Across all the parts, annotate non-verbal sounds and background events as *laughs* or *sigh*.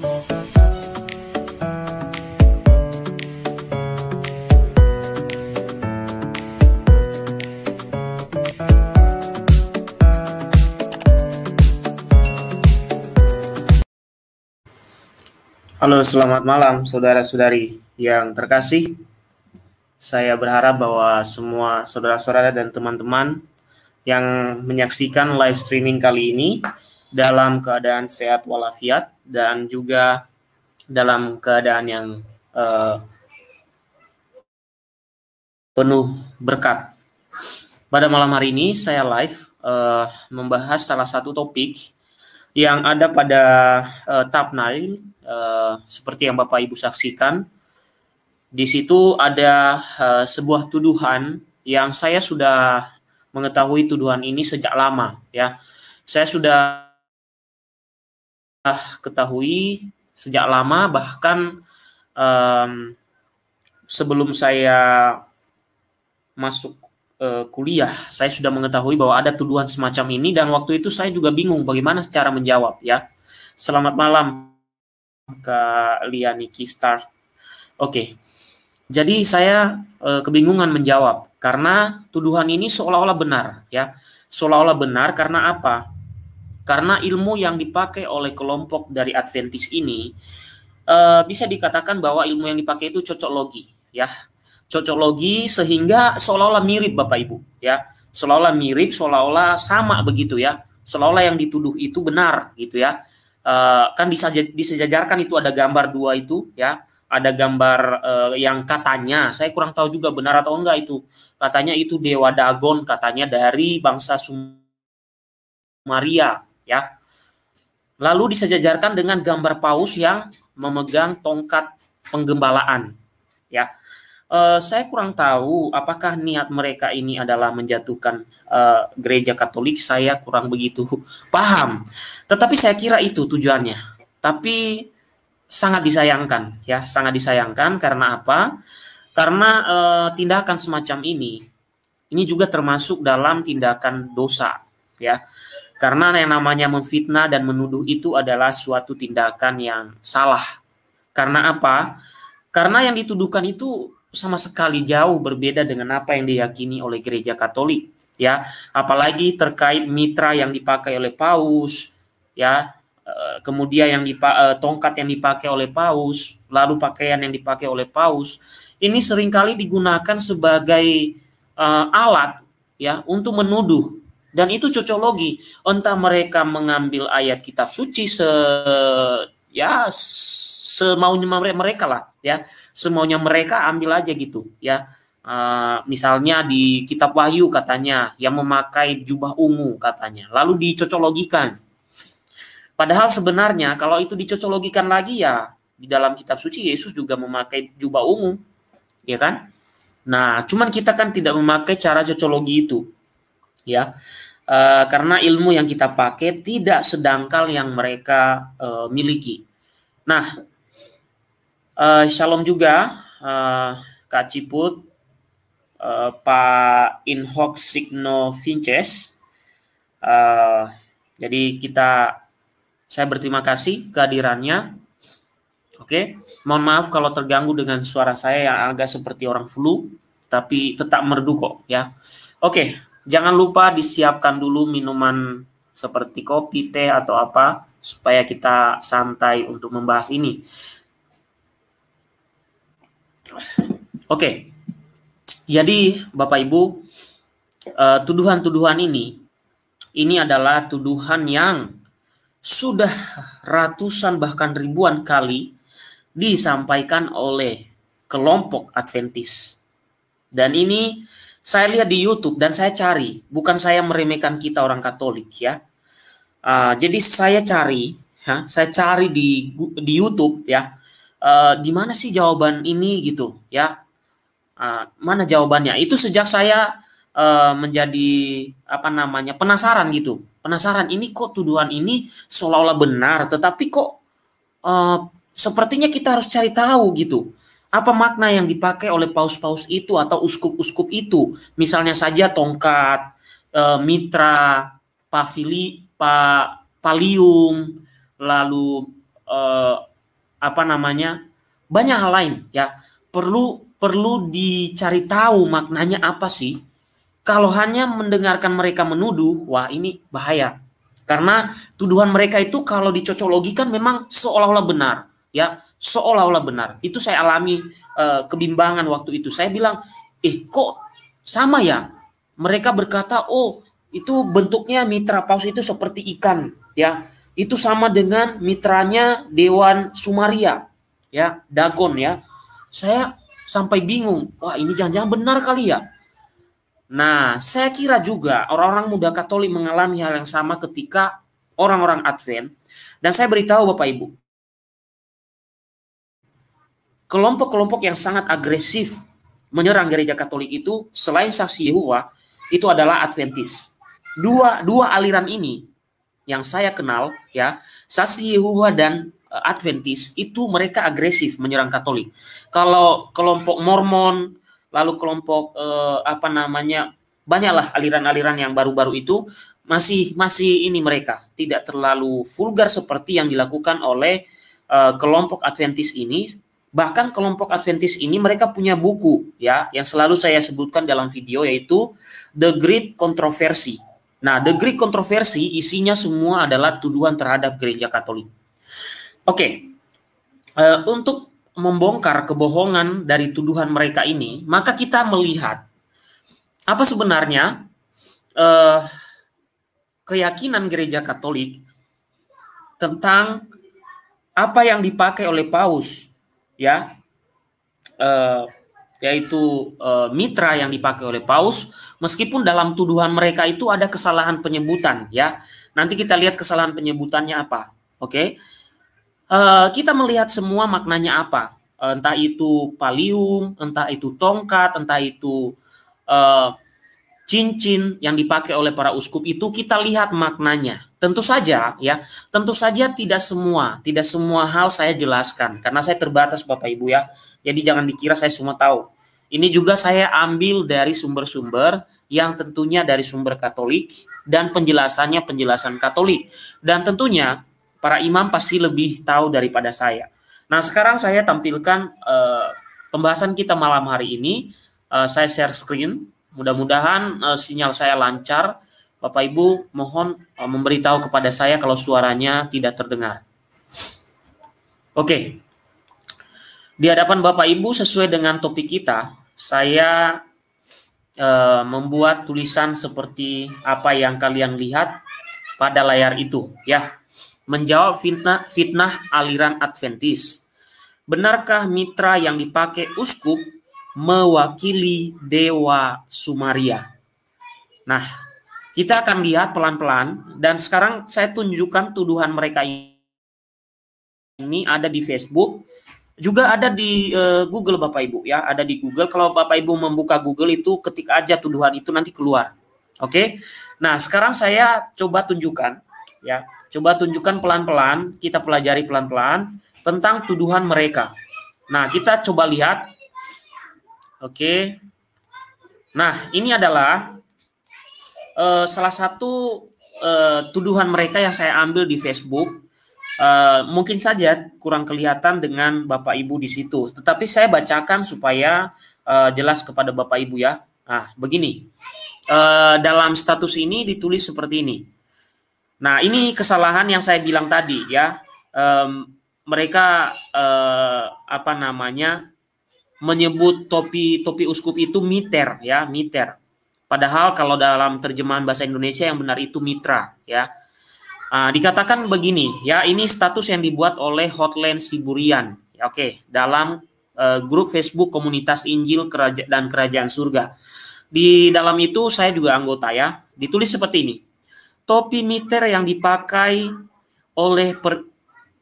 Halo, selamat malam saudara-saudari yang terkasih. Saya berharap bahwa semua saudara-saudara dan teman-teman yang menyaksikan live streaming kali ini dalam keadaan sehat walafiat dan juga dalam keadaan yang uh, penuh berkat. Pada malam hari ini saya live uh, membahas salah satu topik yang ada pada uh, tab 9 uh, seperti yang Bapak Ibu saksikan. Di situ ada uh, sebuah tuduhan yang saya sudah mengetahui tuduhan ini sejak lama ya. Saya sudah ketahui sejak lama bahkan um, sebelum saya masuk uh, kuliah saya sudah mengetahui bahwa ada tuduhan semacam ini dan waktu itu saya juga bingung bagaimana secara menjawab ya selamat malam ke Lianiki Kistar oke okay. jadi saya uh, kebingungan menjawab karena tuduhan ini seolah-olah benar ya seolah-olah benar karena apa karena ilmu yang dipakai oleh kelompok dari Adventis ini uh, bisa dikatakan bahwa ilmu yang dipakai itu cocok logi, ya. cocok logi sehingga seolah-olah mirip Bapak Ibu, ya. Seolah-olah mirip, seolah-olah sama begitu ya. Seolah-olah yang dituduh itu benar gitu ya. Uh, kan disejajarkan itu ada gambar dua itu ya ada gambar uh, yang katanya saya kurang tahu juga benar atau enggak itu katanya itu dewa Dagon katanya dari bangsa Sumaria ya. Lalu disejajarkan dengan gambar paus yang memegang tongkat penggembalaan ya. E, saya kurang tahu apakah niat mereka ini adalah menjatuhkan e, gereja Katolik. Saya kurang begitu paham. Tetapi saya kira itu tujuannya. Tapi sangat disayangkan ya, sangat disayangkan karena apa? Karena e, tindakan semacam ini ini juga termasuk dalam tindakan dosa ya. Karena yang namanya memfitnah dan menuduh itu adalah suatu tindakan yang salah. Karena apa? Karena yang dituduhkan itu sama sekali jauh berbeda dengan apa yang diyakini oleh gereja Katolik, ya. Apalagi terkait mitra yang dipakai oleh Paus, ya. Eh, kemudian yang dipa eh, tongkat yang dipakai oleh Paus, lalu pakaian yang dipakai oleh Paus, ini seringkali digunakan sebagai uh, alat ya untuk menuduh dan itu cocologi, entah mereka mengambil ayat kitab suci se ya semaunya mereka lah ya, semaunya mereka ambil aja gitu ya. Uh, misalnya di kitab Wahyu katanya yang memakai jubah ungu katanya, lalu dicocologikan. Padahal sebenarnya kalau itu dicocologikan lagi ya di dalam kitab suci Yesus juga memakai jubah ungu, ya kan? Nah, cuman kita kan tidak memakai cara cocologi itu ya uh, karena ilmu yang kita pakai tidak sedangkal yang mereka uh, miliki. Nah, uh, shalom juga uh, Kak Ciput, uh, Pak Inhok Signo Vinces. Uh, jadi kita, saya berterima kasih kehadirannya. Oke, okay. mohon maaf kalau terganggu dengan suara saya yang agak seperti orang flu, tapi tetap merdu kok ya. Oke, Jangan lupa disiapkan dulu minuman seperti kopi, teh, atau apa supaya kita santai untuk membahas ini. Oke, okay. jadi Bapak Ibu, eh, tuduhan-tuduhan ini, ini adalah tuduhan yang sudah ratusan bahkan ribuan kali disampaikan oleh kelompok Adventis. Dan ini saya lihat di YouTube dan saya cari, bukan saya meremehkan kita orang Katolik ya. Uh, jadi saya cari, ya, saya cari di di YouTube ya, uh, di mana sih jawaban ini gitu ya? Uh, mana jawabannya? Itu sejak saya uh, menjadi apa namanya penasaran gitu, penasaran ini kok tuduhan ini seolah-olah benar, tetapi kok uh, sepertinya kita harus cari tahu gitu apa makna yang dipakai oleh paus-paus itu atau uskup-uskup itu? Misalnya saja tongkat, e, mitra, pavili, pa, palium, lalu e, apa namanya? banyak hal lain ya. Perlu perlu dicari tahu maknanya apa sih? Kalau hanya mendengarkan mereka menuduh, wah ini bahaya. Karena tuduhan mereka itu kalau dicocok logikan memang seolah-olah benar, ya seolah-olah benar. Itu saya alami e, kebimbangan waktu itu. Saya bilang, eh kok sama ya? Mereka berkata, oh itu bentuknya mitra paus itu seperti ikan, ya. Itu sama dengan mitranya Dewan Sumaria, ya, Dagon ya. Saya sampai bingung, wah ini jangan-jangan benar kali ya. Nah, saya kira juga orang-orang muda Katolik mengalami hal yang sama ketika orang-orang Advent. Dan saya beritahu Bapak Ibu, kelompok-kelompok yang sangat agresif menyerang gereja Katolik itu selain saksi Yehuwa itu adalah Adventis. Dua dua aliran ini yang saya kenal ya, saksi Yehuwa dan eh, Adventis itu mereka agresif menyerang Katolik. Kalau kelompok Mormon, lalu kelompok eh, apa namanya banyaklah aliran-aliran yang baru-baru itu masih masih ini mereka tidak terlalu vulgar seperti yang dilakukan oleh uh, kelompok Adventis ini Bahkan kelompok Adventist ini mereka punya buku ya yang selalu saya sebutkan dalam video yaitu The Great Controversy. Nah, The Great Controversy isinya semua adalah tuduhan terhadap gereja Katolik. Oke. Okay. Uh, eh, untuk membongkar kebohongan dari tuduhan mereka ini, maka kita melihat apa sebenarnya uh, keyakinan gereja Katolik tentang apa yang dipakai oleh Paus ya eh, yaitu eh, mitra yang dipakai oleh Paus meskipun dalam tuduhan mereka itu ada kesalahan penyebutan ya nanti kita lihat kesalahan penyebutannya apa oke okay? eh, kita melihat semua maknanya apa entah itu palium entah itu tongkat entah itu eh, cincin yang dipakai oleh para uskup itu kita lihat maknanya Tentu saja ya, tentu saja tidak semua, tidak semua hal saya jelaskan karena saya terbatas Bapak Ibu ya. Jadi jangan dikira saya semua tahu. Ini juga saya ambil dari sumber-sumber yang tentunya dari sumber Katolik dan penjelasannya penjelasan Katolik. Dan tentunya para imam pasti lebih tahu daripada saya. Nah, sekarang saya tampilkan eh, pembahasan kita malam hari ini. Eh, saya share screen. Mudah-mudahan eh, sinyal saya lancar Bapak Ibu mohon eh, memberitahu kepada saya kalau suaranya tidak terdengar. Oke. Di hadapan Bapak Ibu sesuai dengan topik kita, saya e, membuat tulisan seperti apa yang kalian lihat pada layar itu, ya. Menjawab fitnah fitnah aliran Adventis. Benarkah mitra yang dipakai uskup mewakili dewa Sumaria? Nah, kita akan lihat pelan-pelan dan sekarang saya tunjukkan tuduhan mereka ini ada di Facebook juga ada di uh, Google Bapak Ibu ya, ada di Google. Kalau Bapak Ibu membuka Google itu ketik aja tuduhan itu nanti keluar. Oke. Okay? Nah, sekarang saya coba tunjukkan ya. Coba tunjukkan pelan-pelan, kita pelajari pelan-pelan tentang tuduhan mereka. Nah, kita coba lihat. Oke. Okay. Nah, ini adalah uh, salah satu uh, tuduhan mereka yang saya ambil di Facebook uh, mungkin saja kurang kelihatan dengan Bapak Ibu di situ, tetapi saya bacakan supaya uh, jelas kepada Bapak Ibu ya. Nah, begini. Uh, dalam status ini ditulis seperti ini. Nah, ini kesalahan yang saya bilang tadi ya. Um, mereka uh, apa namanya menyebut topi topi uskup itu miter ya miter Padahal kalau dalam terjemahan bahasa Indonesia yang benar itu mitra, ya. Uh, dikatakan begini, ya ini status yang dibuat oleh Hotline Siburian, ya, oke, okay, dalam uh, grup Facebook komunitas Injil Keraja dan Kerajaan Surga. Di dalam itu saya juga anggota ya. Ditulis seperti ini. Topi mitre yang dipakai oleh per,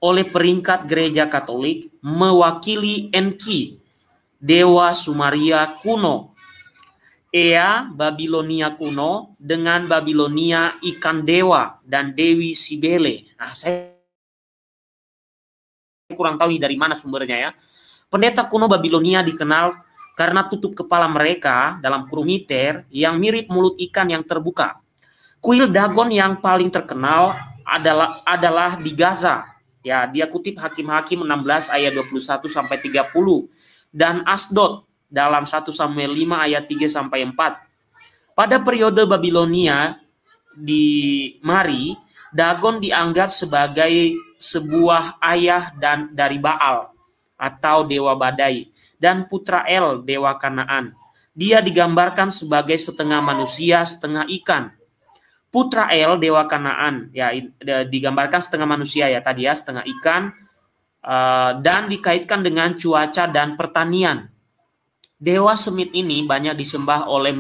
oleh peringkat gereja Katolik mewakili Enki, dewa Sumaria kuno Ea Babilonia kuno dengan Babilonia ikan dewa dan Dewi Sibele. Nah, saya kurang tahu nih dari mana sumbernya ya. Pendeta kuno Babilonia dikenal karena tutup kepala mereka dalam kurumiter yang mirip mulut ikan yang terbuka. Kuil Dagon yang paling terkenal adalah adalah di Gaza. Ya, dia kutip Hakim-hakim 16 ayat 21 sampai 30 dan Asdot dalam 1 Samuel 5 ayat 3 sampai 4. Pada periode Babilonia di Mari, Dagon dianggap sebagai sebuah ayah dan dari Baal atau dewa badai dan putra El dewa Kanaan. Dia digambarkan sebagai setengah manusia, setengah ikan. Putra El dewa Kanaan ya digambarkan setengah manusia ya tadi ya, setengah ikan eh, dan dikaitkan dengan cuaca dan pertanian dewa Semit ini banyak disembah oleh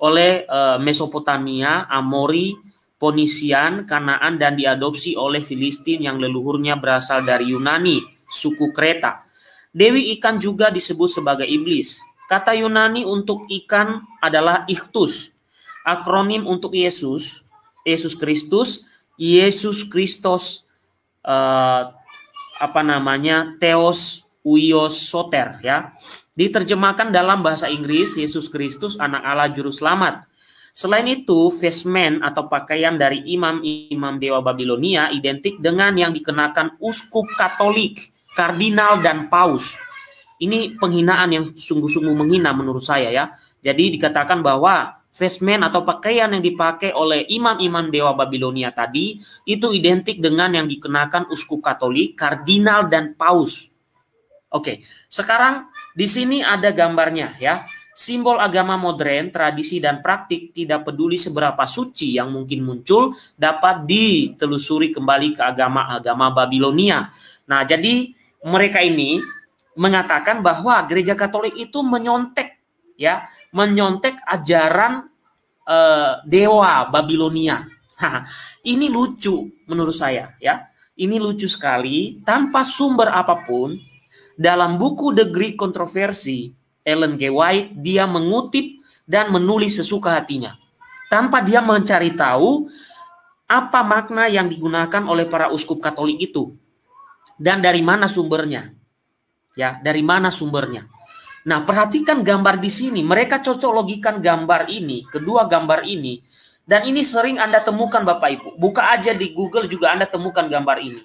oleh eh, Mesopotamia, Amori, Ponisian, Kanaan dan diadopsi oleh Filistin yang leluhurnya berasal dari Yunani, suku Kreta. Dewi ikan juga disebut sebagai iblis. Kata Yunani untuk ikan adalah ichthus, akronim untuk Yesus, Yesus Kristus, Yesus Kristus uh, eh, apa namanya Theos Uyosoter ya. Diterjemahkan dalam bahasa Inggris Yesus Kristus anak Allah juru selamat. Selain itu, vestmen atau pakaian dari imam-imam dewa Babilonia identik dengan yang dikenakan uskup Katolik, kardinal dan paus. Ini penghinaan yang sungguh-sungguh menghina menurut saya ya. Jadi dikatakan bahwa vestmen atau pakaian yang dipakai oleh imam-imam dewa Babilonia tadi itu identik dengan yang dikenakan uskup Katolik, kardinal dan paus. Oke, sekarang di sini ada gambarnya ya. Simbol agama modern, tradisi dan praktik tidak peduli seberapa suci yang mungkin muncul dapat ditelusuri kembali ke agama-agama Babilonia. Nah, jadi mereka ini mengatakan bahwa gereja Katolik itu menyontek ya, menyontek ajaran e, dewa Babilonia. ini lucu menurut saya ya. Ini lucu sekali tanpa sumber apapun dalam buku The Greek Controversy, Ellen G. White, dia mengutip dan menulis sesuka hatinya. Tanpa dia mencari tahu apa makna yang digunakan oleh para uskup Katolik itu dan dari mana sumbernya. Ya, dari mana sumbernya. Nah, perhatikan gambar di sini. Mereka cocok logikan gambar ini, kedua gambar ini. Dan ini sering Anda temukan Bapak Ibu. Buka aja di Google juga Anda temukan gambar ini.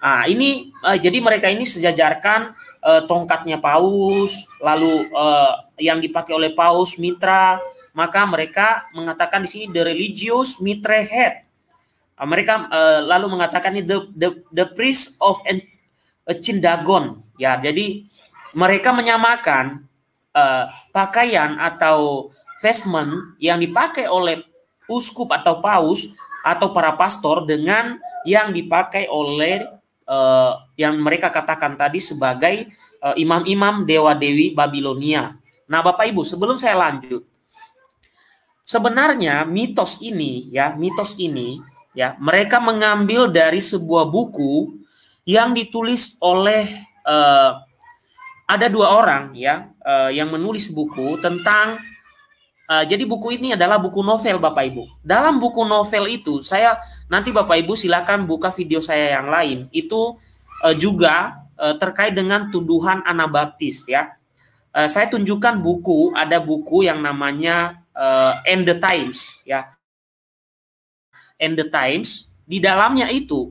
Nah, ini uh, jadi mereka ini sejajarkan uh, tongkatnya Paus, lalu uh, yang dipakai oleh Paus mitra, maka mereka mengatakan di sini the religious mitre head. Uh, mereka uh, lalu mengatakan ini the the, the priest of cindagon Ya, jadi mereka menyamakan uh, pakaian atau vestment yang dipakai oleh uskup atau paus atau para pastor dengan yang dipakai oleh uh, yang mereka katakan tadi sebagai uh, imam-imam dewa-dewi Babilonia. Nah, Bapak Ibu, sebelum saya lanjut, sebenarnya mitos ini ya, mitos ini ya, mereka mengambil dari sebuah buku yang ditulis oleh uh, ada dua orang ya uh, yang menulis buku tentang Eh, jadi buku ini adalah buku novel Bapak Ibu. Dalam buku novel itu saya nanti Bapak Ibu silakan buka video saya yang lain. Itu uh, juga uh, terkait dengan tuduhan anabaptis ya. Uh, saya tunjukkan buku, ada buku yang namanya uh, End the Times ya. End the Times di dalamnya itu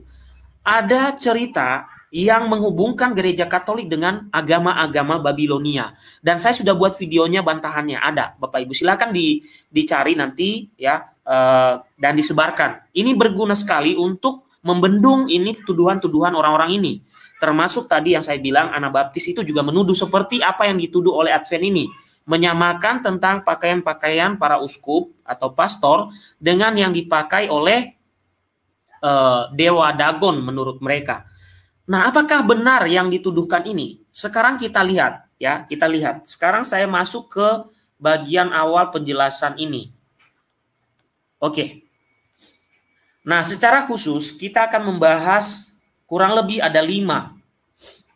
ada cerita yang menghubungkan gereja Katolik dengan agama-agama Babilonia. Dan saya sudah buat videonya bantahannya ada, Bapak Ibu silakan di, dicari nanti ya e, dan disebarkan. Ini berguna sekali untuk membendung ini tuduhan-tuduhan orang-orang ini. Termasuk tadi yang saya bilang anak baptis itu juga menuduh seperti apa yang dituduh oleh Advent ini menyamakan tentang pakaian-pakaian para uskup atau pastor dengan yang dipakai oleh e, dewa Dagon menurut mereka. Nah, apakah benar yang dituduhkan ini? Sekarang kita lihat ya, kita lihat. Sekarang saya masuk ke bagian awal penjelasan ini. Oke. Nah, secara khusus kita akan membahas kurang lebih ada lima.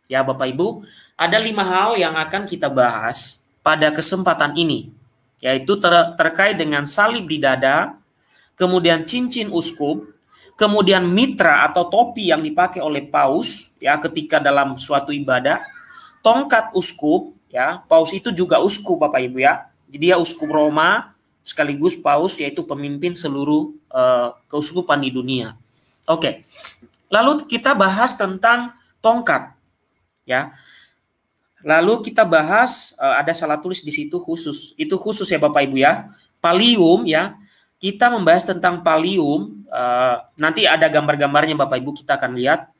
Ya, Bapak Ibu, ada lima hal yang akan kita bahas pada kesempatan ini, yaitu ter terkait dengan salib di dada, kemudian cincin uskup, Kemudian mitra atau topi yang dipakai oleh paus ya ketika dalam suatu ibadah, tongkat uskup ya, paus itu juga uskup Bapak Ibu ya. Jadi dia uskup Roma sekaligus paus yaitu pemimpin seluruh uh, keuskupan di dunia. Oke. Lalu kita bahas tentang tongkat ya. Lalu kita bahas uh, ada salah tulis di situ khusus. Itu khusus ya Bapak Ibu ya. Palium ya kita membahas tentang palium. Uh, nanti ada gambar-gambarnya Bapak Ibu kita akan lihat.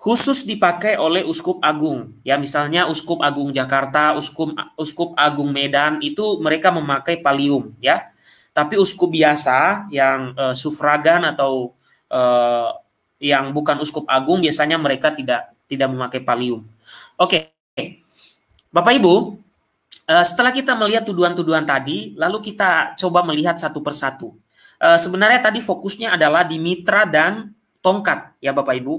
Khusus dipakai oleh uskup agung, ya misalnya uskup agung Jakarta, uskup uskup agung Medan itu mereka memakai palium, ya. Tapi uskup biasa yang uh, sufragan atau uh, yang bukan uskup agung biasanya mereka tidak tidak memakai palium. Oke, okay. Bapak Ibu, Eh, setelah kita melihat tuduhan-tuduhan tadi, lalu kita coba melihat satu persatu. Eh, sebenarnya tadi fokusnya adalah di mitra dan tongkat, ya Bapak Ibu.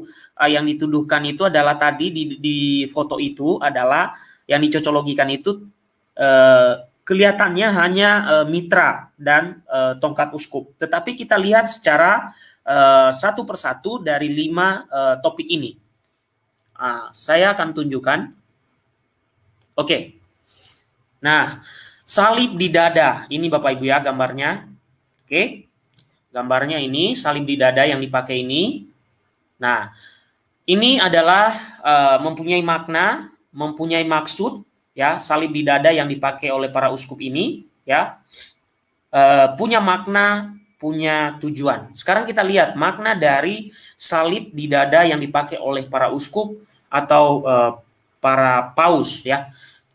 Eh, yang dituduhkan itu adalah tadi di, di foto itu adalah yang dicocologikan itu kelihatannya hanya mitra dan tongkat uskup. Tetapi kita lihat secara satu persatu dari lima topik ini. Ah, saya akan tunjukkan. Oke. Okay. Nah, salib di dada. Ini Bapak Ibu ya gambarnya. Oke. Gambarnya ini salib di dada yang dipakai ini. Nah, ini adalah uh, mempunyai makna, mempunyai maksud ya, salib di dada yang dipakai oleh para uskup ini ya. Uh, punya makna, punya tujuan. Sekarang kita lihat makna dari salib di dada yang dipakai oleh para uskup atau uh, para paus ya.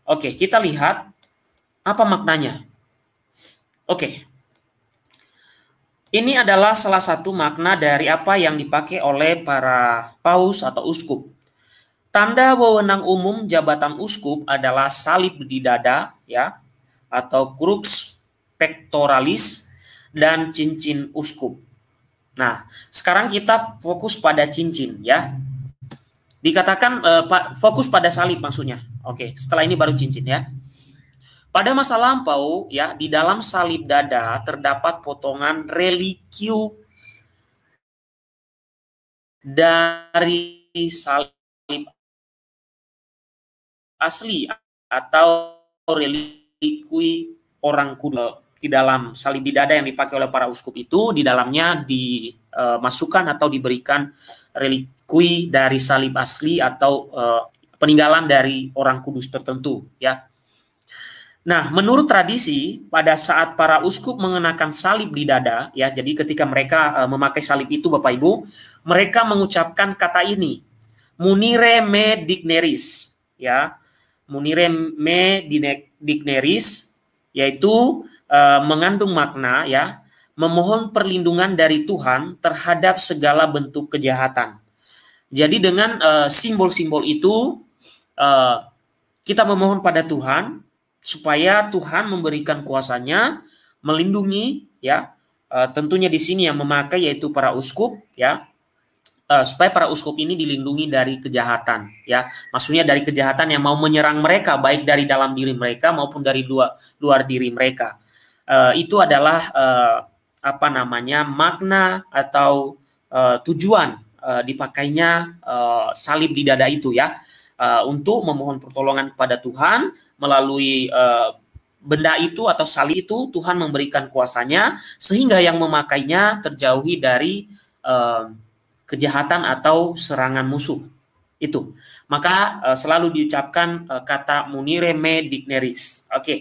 Oke, kita lihat apa maknanya? Oke. Ini adalah salah satu makna dari apa yang dipakai oleh para paus atau uskup. Tanda wewenang umum jabatan uskup adalah salib di dada ya atau crux pectoralis dan cincin uskup. Nah, sekarang kita fokus pada cincin ya. Dikatakan eh, fokus pada salib maksudnya. Oke, setelah ini baru cincin ya. Pada masa lampau, ya, di dalam salib dada terdapat potongan relikiu dari salib asli atau relikui orang kudus di dalam salib di dada yang dipakai oleh para uskup itu di dalamnya dimasukkan atau diberikan relikui dari salib asli atau eh, peninggalan dari orang kudus tertentu ya Nah, menurut tradisi, pada saat para uskup mengenakan salib di dada, ya, jadi ketika mereka e, memakai salib itu, Bapak Ibu, mereka mengucapkan kata ini, munire me digneris, ya, munire me digneris, yaitu e, mengandung makna, ya, memohon perlindungan dari Tuhan terhadap segala bentuk kejahatan. Jadi dengan eh, simbol-simbol e, itu, e, kita memohon pada Tuhan supaya Tuhan memberikan kuasanya melindungi ya eh, tentunya di sini yang memakai yaitu para uskup ya eh, supaya para uskup ini dilindungi dari kejahatan ya maksudnya dari kejahatan yang mau menyerang mereka baik dari dalam diri mereka maupun dari dua luar diri mereka eh, itu adalah apa namanya makna atau tujuan dipakainya salib di dada itu ya untuk memohon pertolongan kepada Tuhan melalui uh, benda itu atau sali itu Tuhan memberikan kuasanya sehingga yang memakainya terjauhi dari uh, kejahatan atau serangan musuh itu maka uh, selalu diucapkan uh, kata munire me digneris oke okay.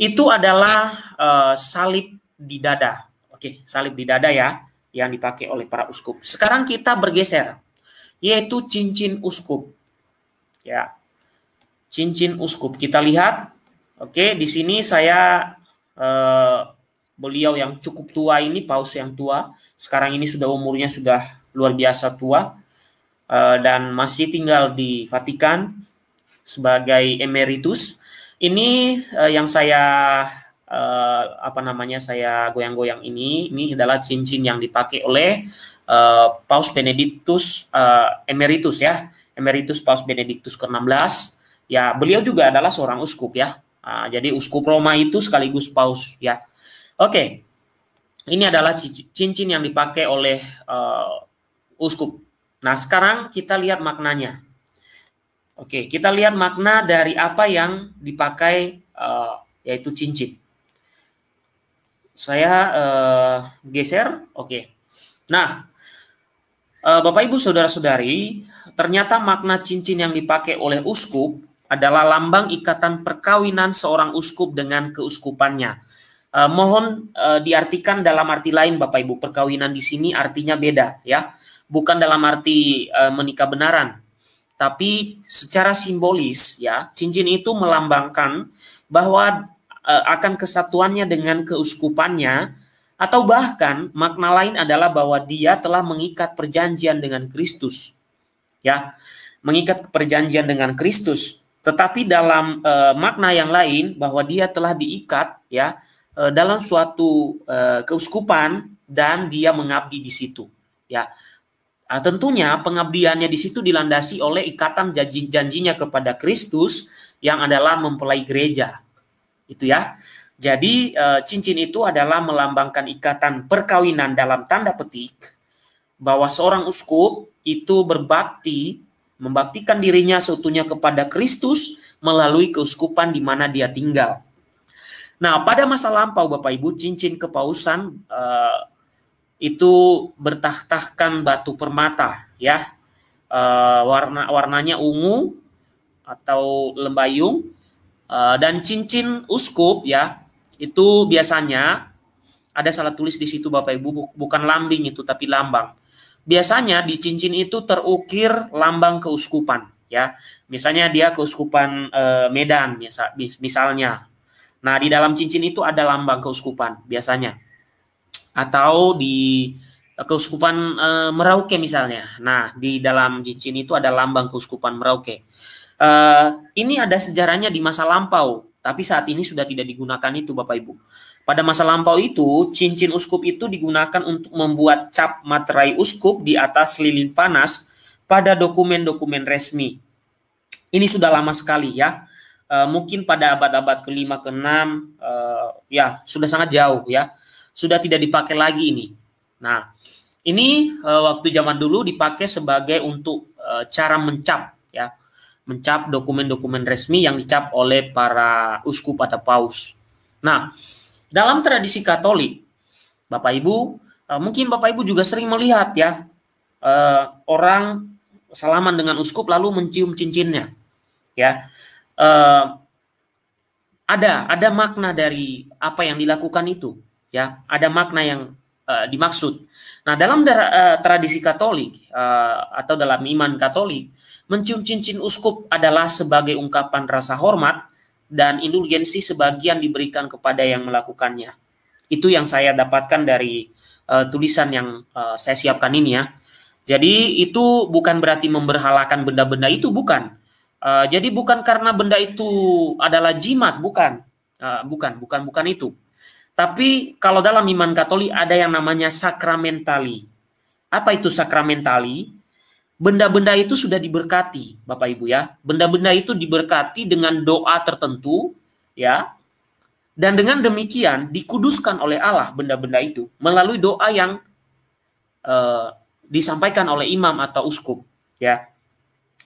itu adalah uh, salib di dada oke okay, salib di dada ya yang dipakai oleh para uskup sekarang kita bergeser yaitu cincin uskup ya cincin uskup. Kita lihat, oke, okay, di sini saya eh, beliau yang cukup tua ini, paus yang tua, sekarang ini sudah umurnya sudah luar biasa tua eh, dan masih tinggal di Vatikan sebagai emeritus. Ini eh, yang saya eh, apa namanya saya goyang-goyang ini, ini adalah cincin yang dipakai oleh Uh, Paus Benedictus uh, emeritus ya, emeritus Paus Benedictus ke-16 Ya, beliau juga adalah seorang uskup ya. Nah, jadi uskup Roma itu sekaligus paus ya. Oke. Ini adalah cincin yang dipakai oleh uh, uskup. Nah, sekarang kita lihat maknanya. Oke, kita lihat makna dari apa yang dipakai uh, yaitu cincin. Saya uh, geser. Oke. Nah, Bapak Ibu Saudara-saudari, ternyata makna cincin yang dipakai oleh uskup adalah lambang ikatan perkawinan seorang uskup dengan keuskupannya. Eh, mohon eh, diartikan dalam arti lain Bapak Ibu. Perkawinan di sini artinya beda ya. Bukan dalam arti eh, menikah benaran, tapi secara simbolis ya, cincin itu melambangkan bahwa eh, akan kesatuannya dengan keuskupannya atau bahkan makna lain adalah bahwa dia telah mengikat perjanjian dengan Kristus. Ya, mengikat perjanjian dengan Kristus tetapi dalam e, makna yang lain bahwa dia telah diikat ya e, dalam suatu e, keuskupan dan dia mengabdi di situ ya. Nah, tentunya pengabdiannya di situ dilandasi oleh ikatan janji janjinya kepada Kristus yang adalah mempelai gereja. Itu ya. Jadi e, cincin itu adalah melambangkan ikatan perkawinan dalam tanda petik bahwa seorang uskup itu berbakti membaktikan dirinya seutuhnya kepada Kristus melalui keuskupan di mana dia tinggal. Nah, pada masa lampau Bapak Ibu, cincin kepausan eh, itu bertahtahkan batu permata ya. Eh, warna warnanya ungu atau lembayung eh, dan cincin uskup ya itu biasanya ada salah tulis di situ Bapak Ibu bukan lambing itu tapi lambang biasanya di cincin itu terukir lambang keuskupan ya. Misalnya dia keuskupan e, Medan misalnya. Nah, di dalam cincin itu ada lambang keuskupan biasanya. Atau di keuskupan e, Merauke misalnya. Nah, di dalam cincin itu ada lambang keuskupan Merauke. E, ini ada sejarahnya di masa lampau, tapi saat ini sudah tidak digunakan itu Bapak Ibu. Pada masa lampau itu, cincin uskup itu digunakan untuk membuat cap materai uskup di atas lilin panas pada dokumen-dokumen resmi. Ini sudah lama sekali ya. E, mungkin pada abad-abad ke-5 ke-6 e, ya sudah sangat jauh ya. Sudah tidak dipakai lagi ini. Nah, ini e, waktu zaman dulu dipakai sebagai untuk e, cara mencap ya. Mencap dokumen-dokumen resmi yang dicap oleh para uskup atau paus. Nah, dalam tradisi Katolik, Bapak Ibu, eh, mungkin Bapak Ibu juga sering melihat ya eh, orang salaman dengan uskup lalu mencium cincinnya. Ya. Eh, ada ada makna dari apa yang dilakukan itu, ya. Ada makna yang dimaksud. Nah, dalam tradisi Katolik atau dalam iman Katolik, mencium cincin uskup adalah sebagai ungkapan rasa hormat dan indulgensi sebagian diberikan kepada yang melakukannya. Itu yang saya dapatkan dari uh, tulisan yang uh, saya siapkan ini ya. Jadi itu bukan berarti memberhalakan benda-benda itu bukan. Uh, jadi bukan karena benda itu adalah jimat, bukan, uh, bukan, bukan, bukan itu. Tapi kalau dalam iman Katolik ada yang namanya sakramentali. Apa itu sakramentali? benda-benda itu sudah diberkati, Bapak Ibu ya. Benda-benda itu diberkati dengan doa tertentu, ya. Dan dengan demikian dikuduskan oleh Allah benda-benda itu melalui doa yang uh, disampaikan oleh imam atau uskup, ya.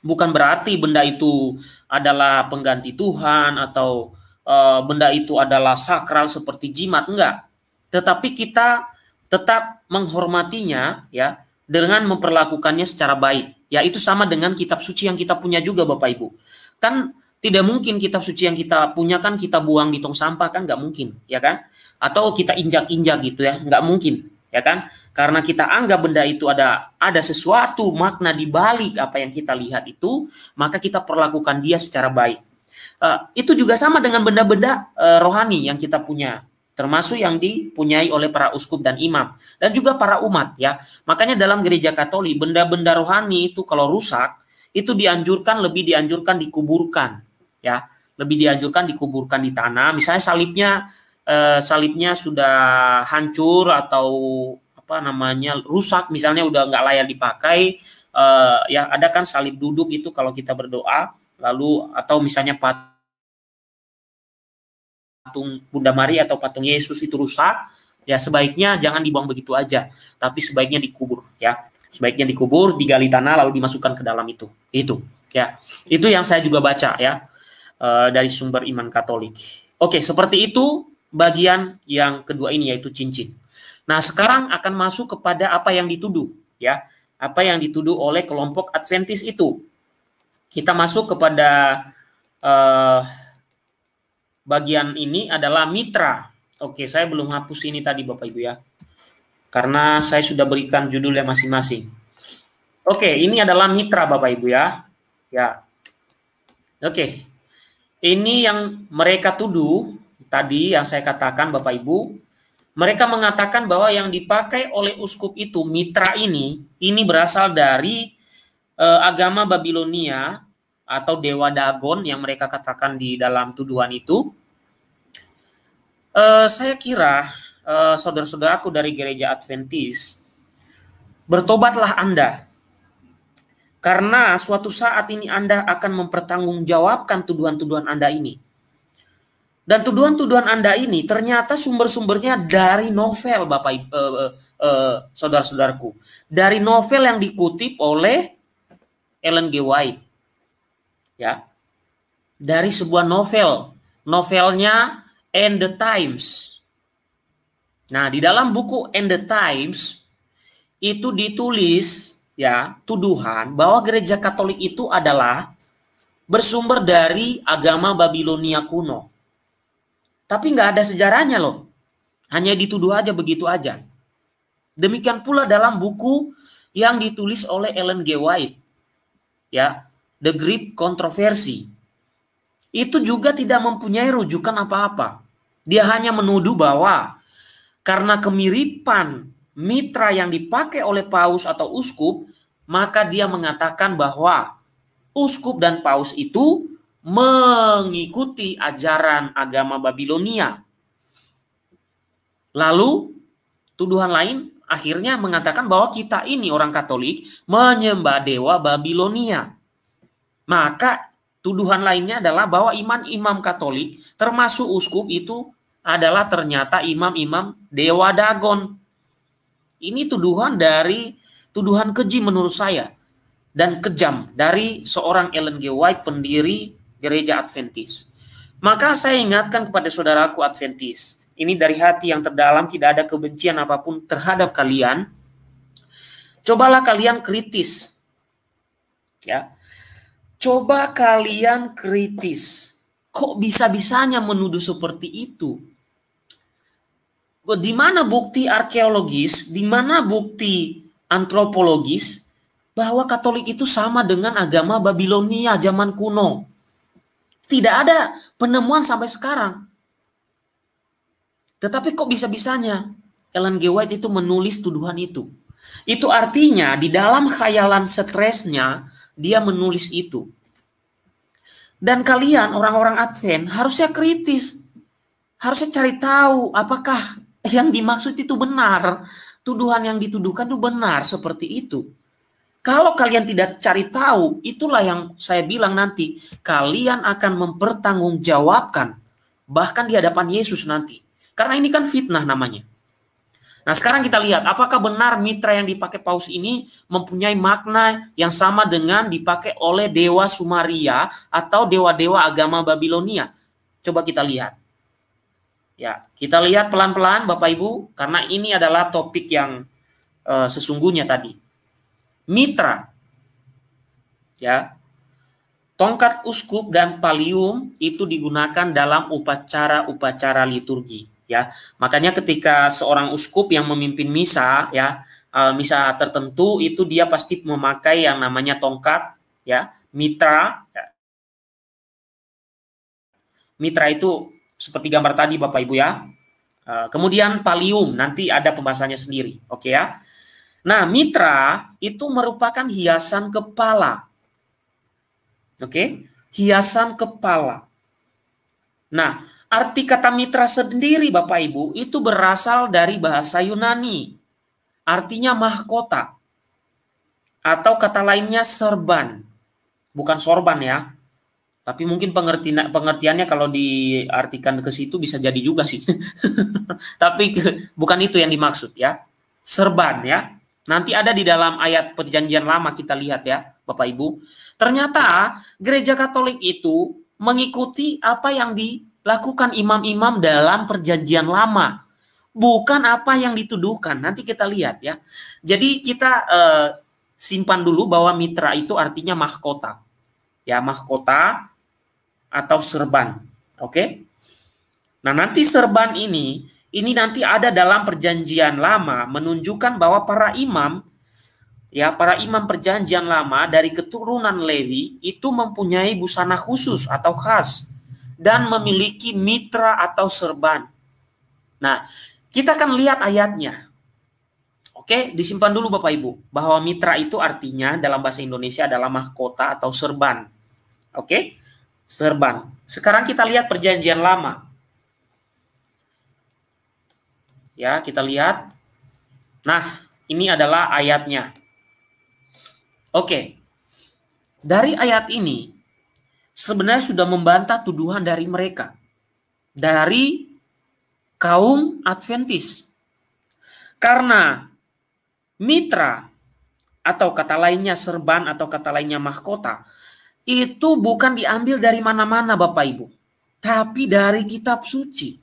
Bukan berarti benda itu adalah pengganti Tuhan atau uh, benda itu adalah sakral seperti jimat, enggak. Tetapi kita tetap menghormatinya, ya dengan memperlakukannya secara baik. ya itu sama dengan kitab suci yang kita punya juga Bapak Ibu. Kan tidak mungkin kitab suci yang kita punya kan kita buang di tong sampah kan nggak mungkin ya kan atau kita injak-injak gitu ya nggak mungkin ya kan karena kita anggap benda itu ada ada sesuatu makna di balik apa yang kita lihat itu maka kita perlakukan dia secara baik uh, itu juga sama dengan benda-benda uh, rohani yang kita punya termasuk yang dipunyai oleh para uskup dan imam dan juga para umat ya. Makanya dalam gereja Katolik benda-benda rohani itu kalau rusak itu dianjurkan lebih dianjurkan dikuburkan ya, lebih dianjurkan dikuburkan di tanah. Misalnya salibnya eh, salibnya sudah hancur atau apa namanya rusak misalnya udah nggak layak dipakai eh, ya ada kan salib duduk itu kalau kita berdoa lalu atau misalnya patung patung Bunda Maria atau patung Yesus itu rusak, ya sebaiknya jangan dibuang begitu aja, tapi sebaiknya dikubur ya. Sebaiknya dikubur, digali tanah lalu dimasukkan ke dalam itu. Itu ya. Itu yang saya juga baca ya eh, dari sumber iman Katolik. Oke, seperti itu bagian yang kedua ini yaitu cincin. Nah, sekarang akan masuk kepada apa yang dituduh ya. Apa yang dituduh oleh kelompok Adventis itu. Kita masuk kepada uh, bagian ini adalah mitra. Oke, saya belum hapus ini tadi Bapak Ibu ya. Karena saya sudah berikan judulnya masing-masing. Oke, ini adalah mitra Bapak Ibu ya. Ya. Oke. Ini yang mereka tuduh tadi yang saya katakan Bapak Ibu, mereka mengatakan bahwa yang dipakai oleh uskup itu mitra ini ini berasal dari eh, agama Babilonia atau dewa Dagon yang mereka katakan di dalam tuduhan itu Eh, saya kira uh, eh, saudara-saudaraku dari gereja Adventis, bertobatlah Anda. Karena suatu saat ini Anda akan mempertanggungjawabkan tuduhan-tuduhan Anda ini. Dan tuduhan-tuduhan Anda ini ternyata sumber-sumbernya dari novel Bapak uh, uh, uh, saudara-saudaraku. Dari novel yang dikutip oleh Ellen G. White. Ya. Dari sebuah novel. Novelnya and the Times. Nah, di dalam buku and the Times itu ditulis ya tuduhan bahwa gereja Katolik itu adalah bersumber dari agama Babilonia kuno. Tapi nggak ada sejarahnya loh. Hanya dituduh aja begitu aja. Demikian pula dalam buku yang ditulis oleh Ellen G. White. Ya, The Great Controversy itu juga tidak mempunyai rujukan apa-apa. Dia hanya menuduh bahwa karena kemiripan mitra yang dipakai oleh paus atau uskup, maka dia mengatakan bahwa uskup dan paus itu mengikuti ajaran agama Babilonia. Lalu tuduhan lain akhirnya mengatakan bahwa kita ini orang Katolik menyembah dewa Babilonia. Maka Tuduhan lainnya adalah bahwa imam-imam Katolik, termasuk uskup itu adalah ternyata imam-imam dewa Dagon. Ini tuduhan dari tuduhan keji menurut saya dan kejam dari seorang Ellen G. White pendiri gereja Adventis. Maka saya ingatkan kepada saudaraku Adventis, ini dari hati yang terdalam tidak ada kebencian apapun terhadap kalian. Cobalah kalian kritis. Ya. Coba kalian kritis. Kok bisa-bisanya menuduh seperti itu? Di mana bukti arkeologis, di mana bukti antropologis bahwa Katolik itu sama dengan agama Babilonia zaman kuno? Tidak ada penemuan sampai sekarang. Tetapi kok bisa-bisanya Ellen G. White itu menulis tuduhan itu? Itu artinya di dalam khayalan stresnya, dia menulis itu. Dan kalian orang-orang Advent harusnya kritis, harusnya cari tahu apakah yang dimaksud itu benar, tuduhan yang dituduhkan itu benar seperti itu. Kalau kalian tidak cari tahu, itulah yang saya bilang nanti, kalian akan mempertanggungjawabkan bahkan di hadapan Yesus nanti. Karena ini kan fitnah namanya. Nah sekarang kita lihat apakah benar mitra yang dipakai Paus ini mempunyai makna yang sama dengan dipakai oleh dewa Sumaria atau dewa-dewa agama Babilonia. Coba kita lihat. Ya, kita lihat pelan-pelan Bapak Ibu karena ini adalah topik yang e, sesungguhnya tadi. Mitra ya. Tongkat uskup dan palium itu digunakan dalam upacara-upacara liturgi ya. Makanya ketika seorang uskup yang memimpin misa ya, eh, misa tertentu itu dia pasti memakai yang namanya tongkat ya, mitra ya. Mitra itu seperti gambar tadi Bapak Ibu ya. Eh, kemudian palium nanti ada pembahasannya sendiri. Oke okay, ya. Nah, mitra itu merupakan hiasan kepala. Oke, okay? hiasan kepala. Nah, Arti kata mitra sendiri Bapak Ibu itu berasal dari bahasa Yunani. Artinya mahkota. Atau kata lainnya serban. Bukan sorban ya. Tapi mungkin pengertian pengertiannya kalau diartikan ke situ bisa jadi juga sih. *laughs* Tapi bukan itu yang dimaksud ya. Serban ya. Nanti ada di dalam ayat perjanjian lama kita lihat ya Bapak Ibu. Ternyata gereja Katolik itu mengikuti apa yang di lakukan imam-imam dalam perjanjian lama, bukan apa yang dituduhkan. Nanti kita lihat ya. Jadi kita eh, simpan dulu bahwa mitra itu artinya mahkota. Ya, mahkota atau serban. Oke? Nah, nanti serban ini ini nanti ada dalam perjanjian lama menunjukkan bahwa para imam ya para imam perjanjian lama dari keturunan Lewi itu mempunyai busana khusus atau khas dan hmm. memiliki mitra atau serban. Nah, kita akan lihat ayatnya. Oke, disimpan dulu Bapak Ibu, bahwa mitra itu artinya dalam bahasa Indonesia adalah mahkota atau serban. Oke, serban. Sekarang kita lihat perjanjian lama. Ya, kita lihat. Nah, ini adalah ayatnya. Oke, dari ayat ini sebenarnya sudah membantah tuduhan dari mereka. Dari kaum Adventis, Karena mitra atau kata lainnya serban atau kata lainnya mahkota itu bukan diambil dari mana-mana Bapak Ibu, tapi dari kitab suci.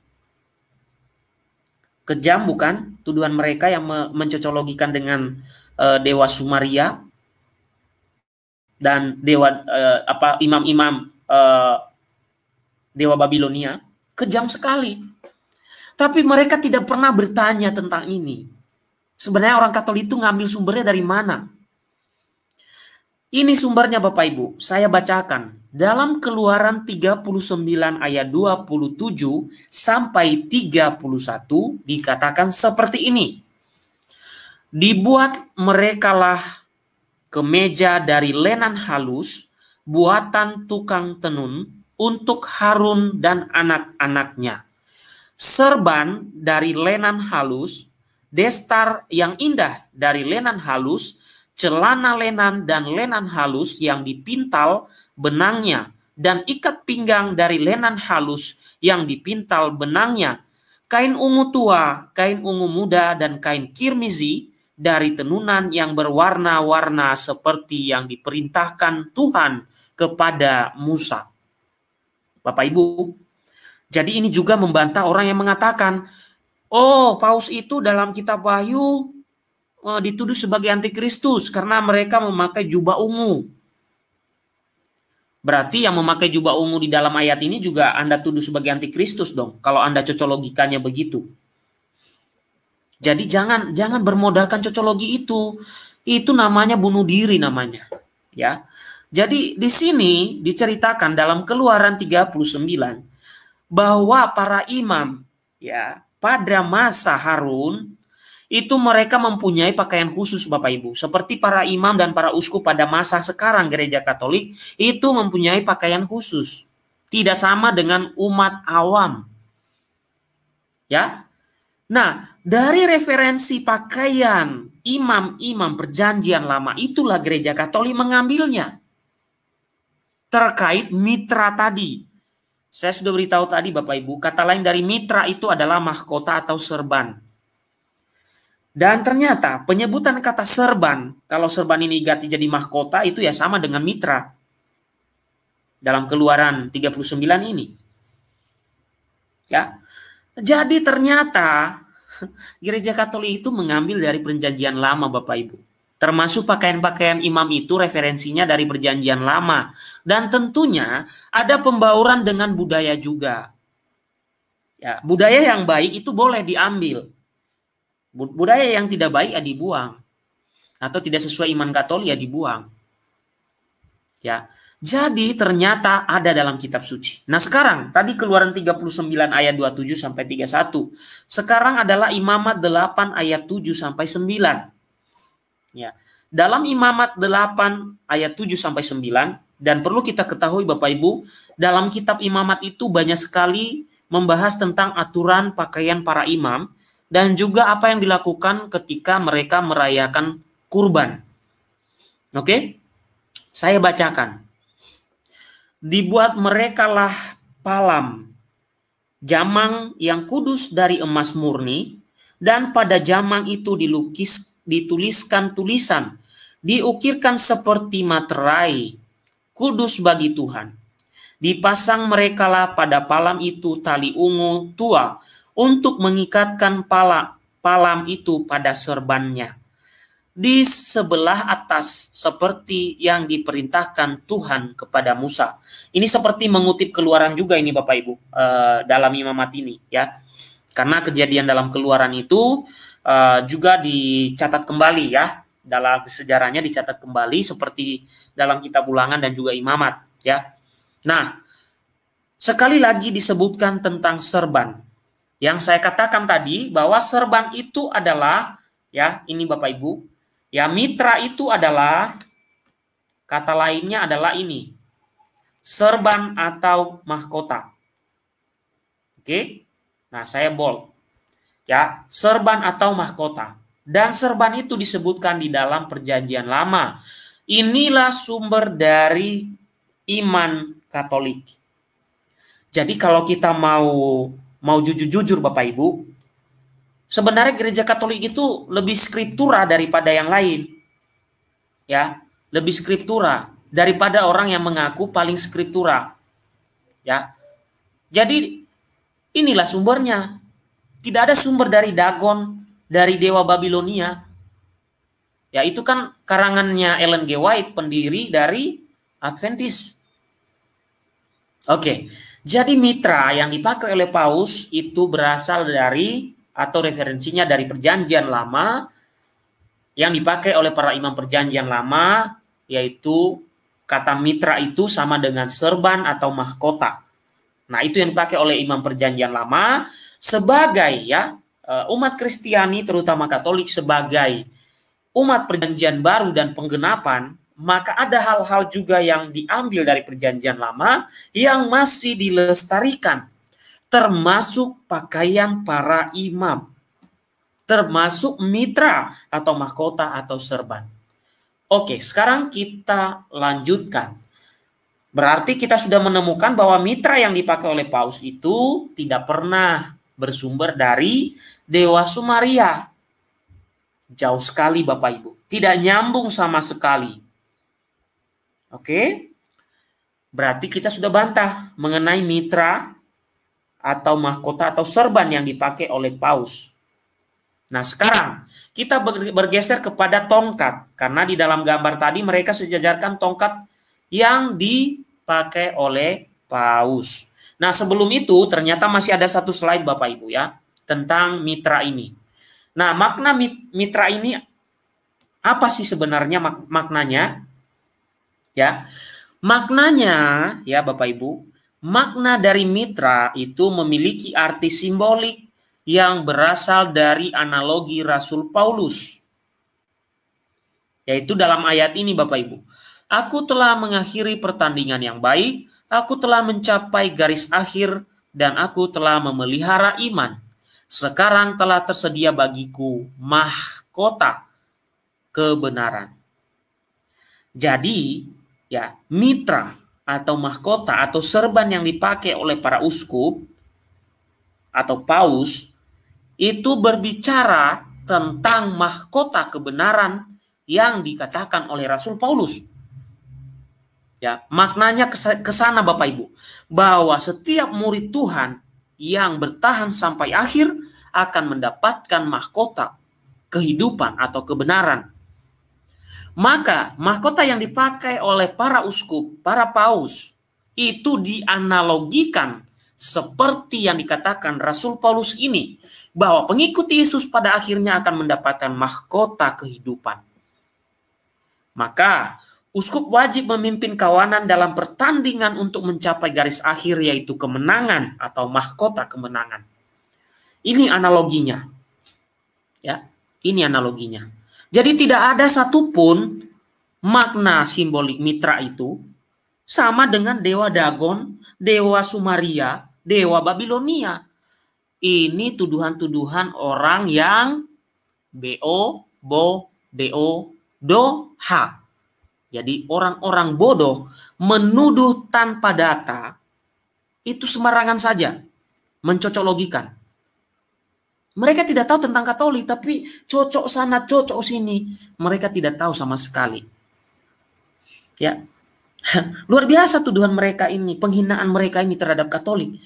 Kejam bukan tuduhan mereka yang mencocologikan dengan eh, dewa Sumaria dan dewa uh, apa imam-imam uh, dewa Babilonia kejam sekali. Tapi mereka tidak pernah bertanya tentang ini. Sebenarnya orang Katolik itu ngambil sumbernya dari mana? Ini sumbernya Bapak Ibu, saya bacakan. Dalam Keluaran 39 ayat 27 sampai 31 dikatakan seperti ini. Dibuat merekalah kemeja dari lenan halus buatan tukang tenun untuk Harun dan anak-anaknya. Serban dari lenan halus, destar yang indah dari lenan halus, celana lenan dan lenan halus yang dipintal benangnya dan ikat pinggang dari lenan halus yang dipintal benangnya. Kain ungu tua, kain ungu muda dan kain kirmizi dari tenunan yang berwarna-warna seperti yang diperintahkan Tuhan kepada Musa. Bapak Ibu, jadi ini juga membantah orang yang mengatakan, oh paus itu dalam kitab Wahyu eh, dituduh sebagai antikristus karena mereka memakai jubah ungu. Berarti yang memakai jubah ungu di dalam ayat ini juga Anda tuduh sebagai antikristus dong kalau Anda cocok logikanya begitu. Jadi jangan jangan bermodalkan cocologi itu. Itu namanya bunuh diri namanya. Ya. Jadi di sini diceritakan dalam Keluaran 39 bahwa para imam ya pada masa Harun itu mereka mempunyai pakaian khusus Bapak Ibu. Seperti para imam dan para uskup pada masa sekarang gereja Katolik itu mempunyai pakaian khusus. Tidak sama dengan umat awam. Ya. Nah, dari referensi pakaian imam-imam perjanjian lama itulah gereja Katolik mengambilnya terkait mitra tadi. Saya sudah beritahu tadi Bapak Ibu, kata lain dari mitra itu adalah mahkota atau serban. Dan ternyata penyebutan kata serban, kalau serban ini ganti jadi mahkota itu ya sama dengan mitra. Dalam keluaran 39 ini. Ya. Jadi ternyata *laughs* Gereja Katolik itu mengambil dari perjanjian lama Bapak Ibu. Termasuk pakaian-pakaian imam itu referensinya dari perjanjian lama. Dan tentunya ada pembauran dengan budaya juga. Ya, budaya yang baik itu boleh diambil. Budaya yang tidak baik ya dibuang. Atau tidak sesuai iman Katolik ya dibuang. Ya, jadi ternyata ada dalam kitab suci. Nah sekarang tadi keluaran 39 ayat 27 sampai 31. Sekarang adalah imamat 8 ayat 7 sampai 9. Ya. Dalam imamat 8 ayat 7 sampai 9 dan perlu kita ketahui Bapak Ibu, dalam kitab imamat itu banyak sekali membahas tentang aturan pakaian para imam dan juga apa yang dilakukan ketika mereka merayakan kurban. Oke? Saya bacakan dibuat merekalah palam jamang yang kudus dari emas murni dan pada jamang itu dilukis dituliskan tulisan diukirkan seperti materai kudus bagi Tuhan dipasang merekalah pada palam itu tali ungu tua untuk mengikatkan pala palam itu pada serbannya di sebelah atas seperti yang diperintahkan Tuhan kepada Musa. Ini seperti mengutip keluaran juga ini Bapak Ibu uh, dalam imamat ini ya. Karena kejadian dalam keluaran itu uh, juga dicatat kembali ya dalam sejarahnya dicatat kembali seperti dalam kitab ulangan dan juga imamat ya. Nah, sekali lagi disebutkan tentang serban. Yang saya katakan tadi bahwa serban itu adalah ya ini Bapak Ibu Ya, mitra itu adalah kata lainnya adalah ini. Serban atau mahkota. Oke. Nah, saya bold. Ya, serban atau mahkota. Dan serban itu disebutkan di dalam perjanjian lama. Inilah sumber dari iman Katolik. Jadi kalau kita mau mau jujur-jujur Bapak Ibu, sebenarnya gereja Katolik itu lebih skriptura daripada yang lain. Ya, lebih skriptura daripada orang yang mengaku paling skriptura. Ya. Jadi inilah sumbernya. Tidak ada sumber dari Dagon, dari dewa Babilonia. Ya, itu kan karangannya Ellen G. White, pendiri dari Adventist. Oke. Jadi mitra yang dipakai oleh Paus itu berasal dari atau referensinya dari perjanjian lama yang dipakai oleh para imam perjanjian lama yaitu kata mitra itu sama dengan serban atau mahkota. Nah, itu yang dipakai oleh imam perjanjian lama sebagai ya eh, umat Kristiani terutama Katolik sebagai umat perjanjian baru dan penggenapan, maka ada hal-hal juga yang diambil dari perjanjian lama yang masih dilestarikan termasuk pakaian para imam, termasuk mitra atau mahkota atau serban. Oke, sekarang kita lanjutkan. Berarti kita sudah menemukan bahwa mitra yang dipakai oleh Paus itu tidak pernah bersumber dari Dewa Sumaria. Jauh sekali Bapak Ibu. Tidak nyambung sama sekali. Oke? Berarti kita sudah bantah mengenai mitra atau mahkota atau serban yang dipakai oleh paus. Nah, sekarang kita bergeser kepada tongkat karena di dalam gambar tadi mereka sejajarkan tongkat yang dipakai oleh paus. Nah, sebelum itu ternyata masih ada satu slide Bapak Ibu ya tentang mitra ini. Nah, makna mitra ini apa sih sebenarnya maknanya? Ya. Maknanya ya Bapak Ibu, Makna dari mitra itu memiliki arti simbolik yang berasal dari analogi Rasul Paulus. Yaitu dalam ayat ini Bapak Ibu. Aku telah mengakhiri pertandingan yang baik, aku telah mencapai garis akhir, dan aku telah memelihara iman. Sekarang telah tersedia bagiku mahkota kebenaran. Jadi, ya, mitra atau mahkota atau serban yang dipakai oleh para uskup atau paus itu berbicara tentang mahkota kebenaran yang dikatakan oleh Rasul Paulus. Ya, maknanya ke sana Bapak Ibu, bahwa setiap murid Tuhan yang bertahan sampai akhir akan mendapatkan mahkota kehidupan atau kebenaran maka mahkota yang dipakai oleh para uskup, para paus, itu dianalogikan seperti yang dikatakan Rasul Paulus ini, bahwa pengikut Yesus pada akhirnya akan mendapatkan mahkota kehidupan. Maka uskup wajib memimpin kawanan dalam pertandingan untuk mencapai garis akhir yaitu kemenangan atau mahkota kemenangan. Ini analoginya. Ya, ini analoginya. Jadi tidak ada satupun makna simbolik mitra itu sama dengan dewa Dagon, dewa Sumaria, dewa Babilonia. Ini tuduhan-tuduhan orang yang BO, BO, DO, do h. Jadi orang-orang bodoh menuduh tanpa data itu sembarangan saja mencocok logikan. Mereka tidak tahu tentang Katolik, tapi cocok sana, cocok sini. Mereka tidak tahu sama sekali. Ya, *laughs* luar biasa tuduhan mereka ini, penghinaan mereka ini terhadap Katolik.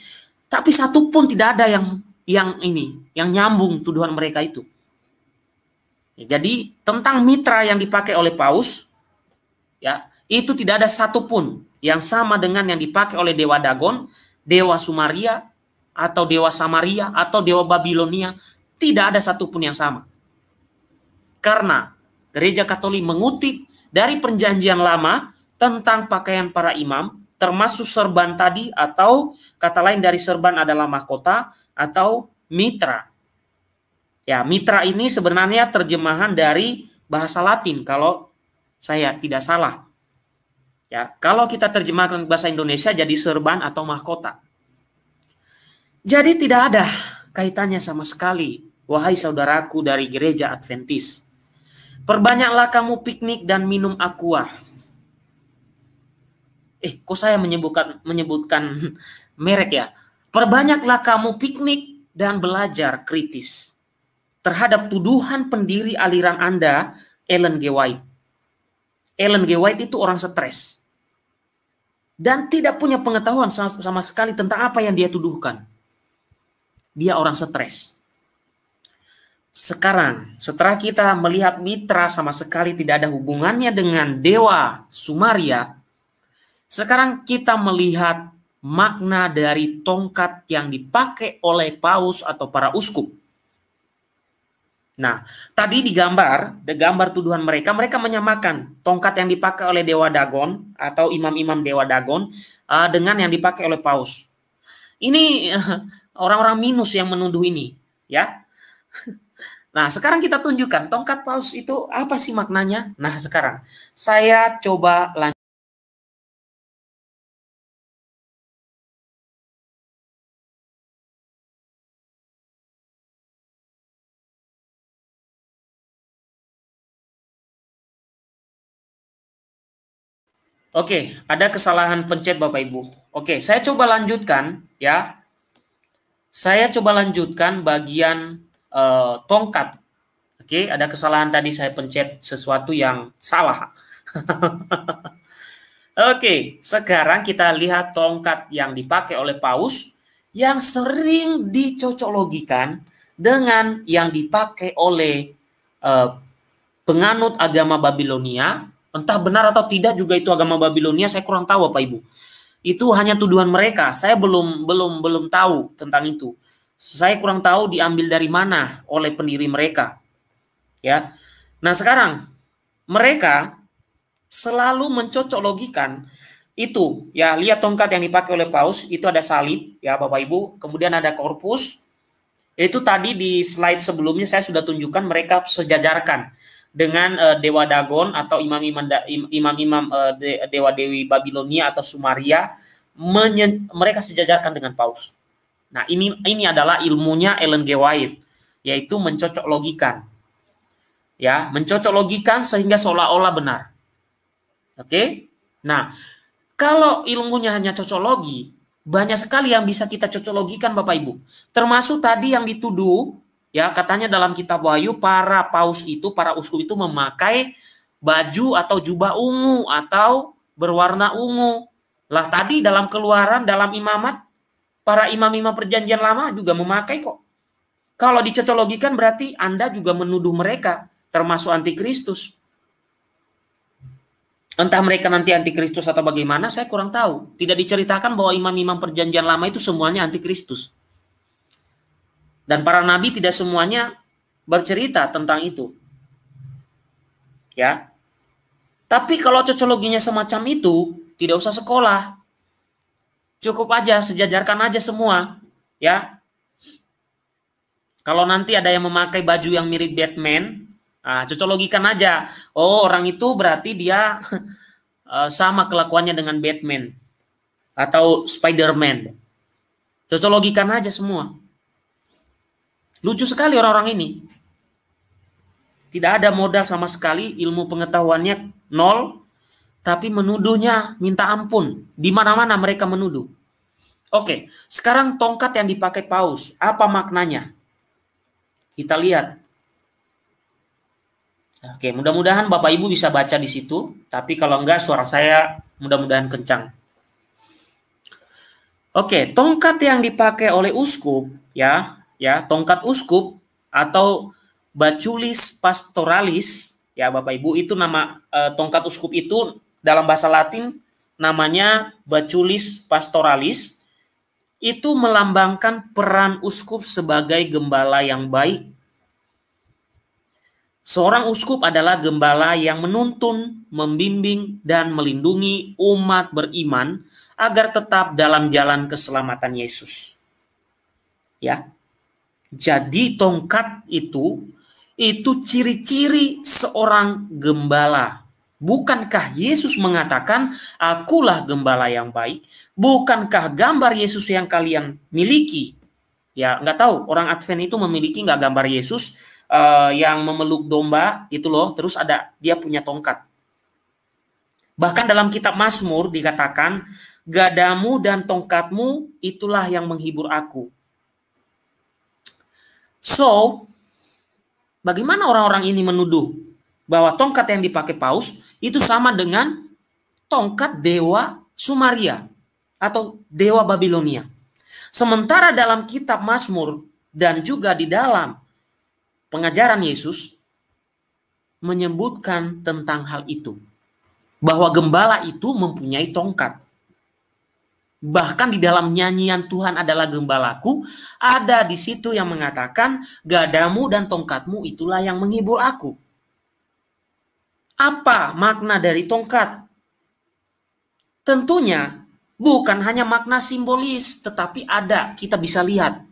Tapi satu pun tidak ada yang yang ini, yang nyambung tuduhan mereka itu. Ya, jadi tentang mitra yang dipakai oleh Paus, ya itu tidak ada satu pun yang sama dengan yang dipakai oleh Dewa Dagon, Dewa Sumaria, atau dewa Samaria atau dewa Babilonia tidak ada satupun yang sama. Karena gereja Katolik mengutip dari perjanjian lama tentang pakaian para imam termasuk serban tadi atau kata lain dari serban adalah mahkota atau mitra. Ya, mitra ini sebenarnya terjemahan dari bahasa Latin kalau saya tidak salah. Ya, kalau kita terjemahkan bahasa Indonesia jadi serban atau mahkota. Jadi tidak ada kaitannya sama sekali, wahai saudaraku dari gereja Adventis. Perbanyaklah kamu piknik dan minum aqua. Eh, kok saya menyebutkan menyebutkan *laughs* merek ya? Perbanyaklah kamu piknik dan belajar kritis terhadap tuduhan pendiri aliran Anda, Ellen G. White. Ellen G. White itu orang stres dan tidak punya pengetahuan sama, sama sekali tentang apa yang dia tuduhkan dia orang stres. Sekarang, setelah kita melihat mitra sama sekali tidak ada hubungannya dengan dewa Sumaria, sekarang kita melihat makna dari tongkat yang dipakai oleh paus atau para uskup. Nah, tadi di gambar, di gambar tuduhan mereka, mereka menyamakan tongkat yang dipakai oleh Dewa Dagon atau imam-imam Dewa Dagon uh, dengan yang dipakai oleh Paus. Ini uh, *laughs* orang-orang minus yang menuduh ini, ya. *laughs* Nah, sekarang kita tunjukkan tongkat paus itu apa sih maknanya? Nah, sekarang saya coba lanjut Oke, ada kesalahan pencet Bapak Ibu. Oke, saya coba lanjutkan ya. Saya coba lanjutkan bagian uh, tongkat. Oke, ada kesalahan tadi saya pencet sesuatu yang salah. *laughs* Oke, sekarang kita lihat tongkat yang dipakai oleh Paus yang sering dicocok logikan dengan yang dipakai oleh uh, penganut agama Babilonia. Entah benar atau tidak juga itu agama Babilonia, saya kurang tahu Pak Ibu itu hanya tuduhan mereka. Saya belum belum belum tahu tentang itu. Saya kurang tahu diambil dari mana oleh pendiri mereka. Ya. Nah, sekarang mereka selalu mencocok logikan itu ya lihat tongkat yang dipakai oleh paus itu ada salib ya Bapak Ibu kemudian ada korpus itu tadi di slide sebelumnya saya sudah tunjukkan mereka sejajarkan dengan uh, dewa Dagon atau imam-imam imam-imam uh, eh, dewa dewi Babilonia atau Sumaria menye- mereka sejajarkan dengan paus. Nah, ini ini adalah ilmunya Ellen G. White yaitu mencocok logikan. Ya, mencocok logikan sehingga seolah-olah benar. Oke? Okay? Nah, kalau ilmunya hanya cocok logi banyak sekali yang bisa kita cocok logikan Bapak Ibu. Termasuk tadi yang dituduh Ya, katanya dalam kitab Wahyu para paus itu, para uskup itu memakai baju atau jubah ungu atau berwarna ungu. Lah tadi dalam keluaran, dalam imamat, para imam-imam perjanjian lama juga memakai kok. Kalau dicocologikan berarti Anda juga menuduh mereka, termasuk antikristus. Entah mereka nanti antikristus atau bagaimana, saya kurang tahu. Tidak diceritakan bahwa imam-imam perjanjian lama itu semuanya antikristus. Dan para nabi tidak semuanya bercerita tentang itu. Ya. Tapi kalau cocologinya semacam itu, tidak usah sekolah. Cukup aja sejajarkan aja semua, ya. Kalau nanti ada yang memakai baju yang mirip Batman, ah cocologikan aja. Oh, orang itu berarti dia *laughs* eh, sama kelakuannya dengan Batman atau Spider-Man. Cocologikan aja semua. Lucu sekali orang-orang ini. Tidak ada modal sama sekali, ilmu pengetahuannya nol, tapi menuduhnya minta ampun. Di mana-mana mereka menuduh. Oke, sekarang tongkat yang dipakai Paus, apa maknanya? Kita lihat. Oke, mudah-mudahan Bapak Ibu bisa baca di situ, tapi kalau enggak suara saya mudah-mudahan kencang. Oke, tongkat yang dipakai oleh uskup ya ya tongkat uskup atau baculis pastoralis ya Bapak Ibu itu nama eh, tongkat uskup itu dalam bahasa Latin namanya baculis pastoralis itu melambangkan peran uskup sebagai gembala yang baik. Seorang uskup adalah gembala yang menuntun, membimbing, dan melindungi umat beriman agar tetap dalam jalan keselamatan Yesus. Ya, jadi tongkat itu itu ciri-ciri seorang gembala. Bukankah Yesus mengatakan, "Akulah gembala yang baik"? Bukankah gambar Yesus yang kalian miliki? Ya, nggak tahu orang Advent itu memiliki nggak gambar Yesus uh, yang memeluk domba itu loh. Terus ada dia punya tongkat. Bahkan dalam kitab Mazmur dikatakan, "Gadamu dan tongkatmu itulah yang menghibur aku." So, bagaimana orang-orang ini menuduh bahwa tongkat yang dipakai Paus itu sama dengan tongkat dewa Sumaria atau dewa Babilonia. Sementara dalam kitab Mazmur dan juga di dalam pengajaran Yesus menyebutkan tentang hal itu bahwa gembala itu mempunyai tongkat bahkan di dalam nyanyian Tuhan adalah gembalaku, ada di situ yang mengatakan gadamu dan tongkatmu itulah yang menghibur aku. Apa makna dari tongkat? Tentunya bukan hanya makna simbolis, tetapi ada, kita bisa lihat.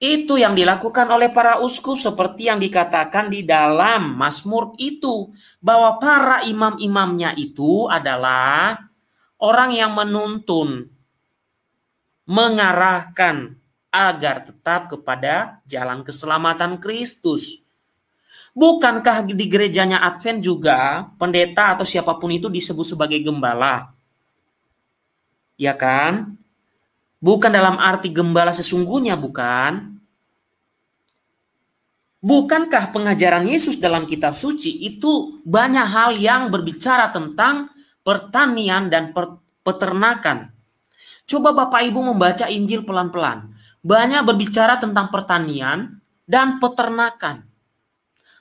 Itu yang dilakukan oleh para uskup seperti yang dikatakan di dalam Mazmur itu bahwa para imam-imamnya itu adalah orang yang menuntun, mengarahkan agar tetap kepada jalan keselamatan Kristus. Bukankah di gerejanya Advent juga pendeta atau siapapun itu disebut sebagai gembala? Ya kan? Bukan dalam arti gembala sesungguhnya, bukan? Bukankah pengajaran Yesus dalam kitab suci itu banyak hal yang berbicara tentang pertanian dan per peternakan. Coba Bapak Ibu membaca Injil pelan-pelan. Banyak berbicara tentang pertanian dan peternakan.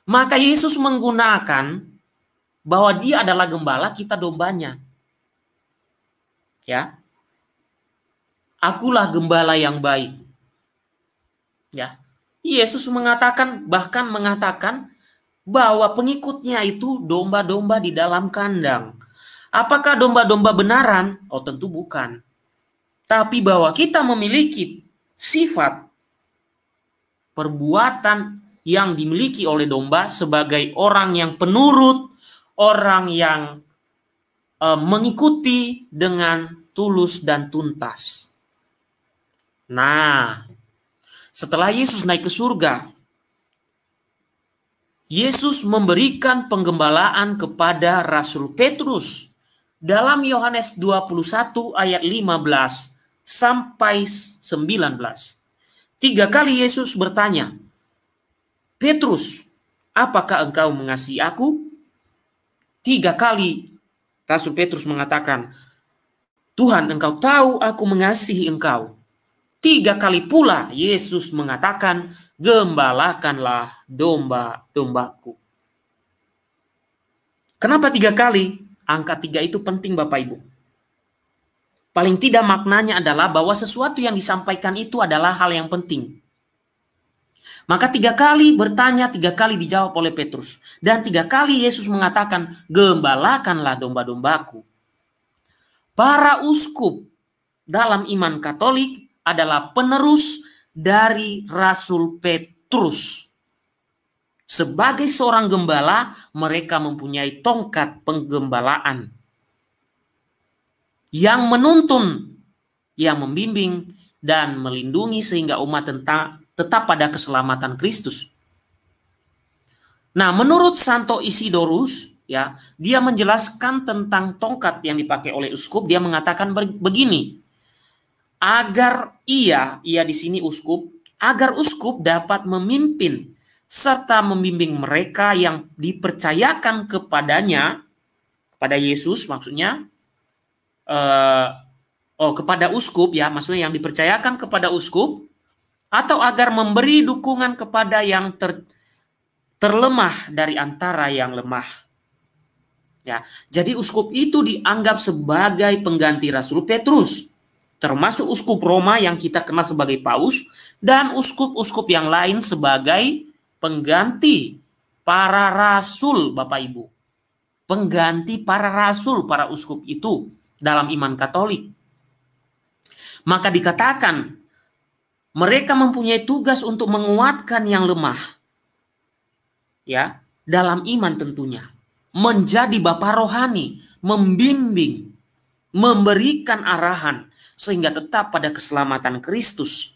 Maka Yesus menggunakan bahwa dia adalah gembala, kita dombanya. Ya. Akulah gembala yang baik. Ya. Yesus mengatakan bahkan mengatakan bahwa pengikutnya itu domba-domba di dalam kandang. Apakah domba-domba benaran? Oh tentu bukan. Tapi bahwa kita memiliki sifat perbuatan yang dimiliki oleh domba sebagai orang yang penurut, orang yang e, mengikuti dengan tulus dan tuntas. Nah, setelah Yesus naik ke surga, Yesus memberikan penggembalaan kepada Rasul Petrus dalam Yohanes 21 ayat 15 sampai 19. Tiga kali Yesus bertanya, Petrus, apakah engkau mengasihi aku? Tiga kali Rasul Petrus mengatakan, Tuhan engkau tahu aku mengasihi engkau. Tiga kali pula Yesus mengatakan, gembalakanlah domba-dombaku. Kenapa tiga kali? Angka tiga itu penting Bapak Ibu. Paling tidak maknanya adalah bahwa sesuatu yang disampaikan itu adalah hal yang penting. Maka tiga kali bertanya, tiga kali dijawab oleh Petrus. Dan tiga kali Yesus mengatakan, gembalakanlah domba-dombaku. Para uskup dalam iman katolik adalah penerus dari Rasul Petrus. Sebagai seorang gembala, mereka mempunyai tongkat penggembalaan yang menuntun, yang membimbing, dan melindungi sehingga umat tentang, tetap pada keselamatan Kristus. Nah, menurut Santo Isidorus, ya, dia menjelaskan tentang tongkat yang dipakai oleh uskup. Dia mengatakan begini, agar ia, ia di sini uskup, agar uskup dapat memimpin serta membimbing mereka yang dipercayakan kepadanya kepada Yesus maksudnya eh, oh kepada uskup ya maksudnya yang dipercayakan kepada uskup atau agar memberi dukungan kepada yang ter, terlemah dari antara yang lemah ya jadi uskup itu dianggap sebagai pengganti Rasul Petrus termasuk uskup Roma yang kita kenal sebagai Paus dan uskup-uskup yang lain sebagai pengganti para rasul Bapak Ibu. Pengganti para rasul para uskup itu dalam iman Katolik. Maka dikatakan mereka mempunyai tugas untuk menguatkan yang lemah. Ya, dalam iman tentunya. Menjadi bapak rohani, membimbing, memberikan arahan sehingga tetap pada keselamatan Kristus.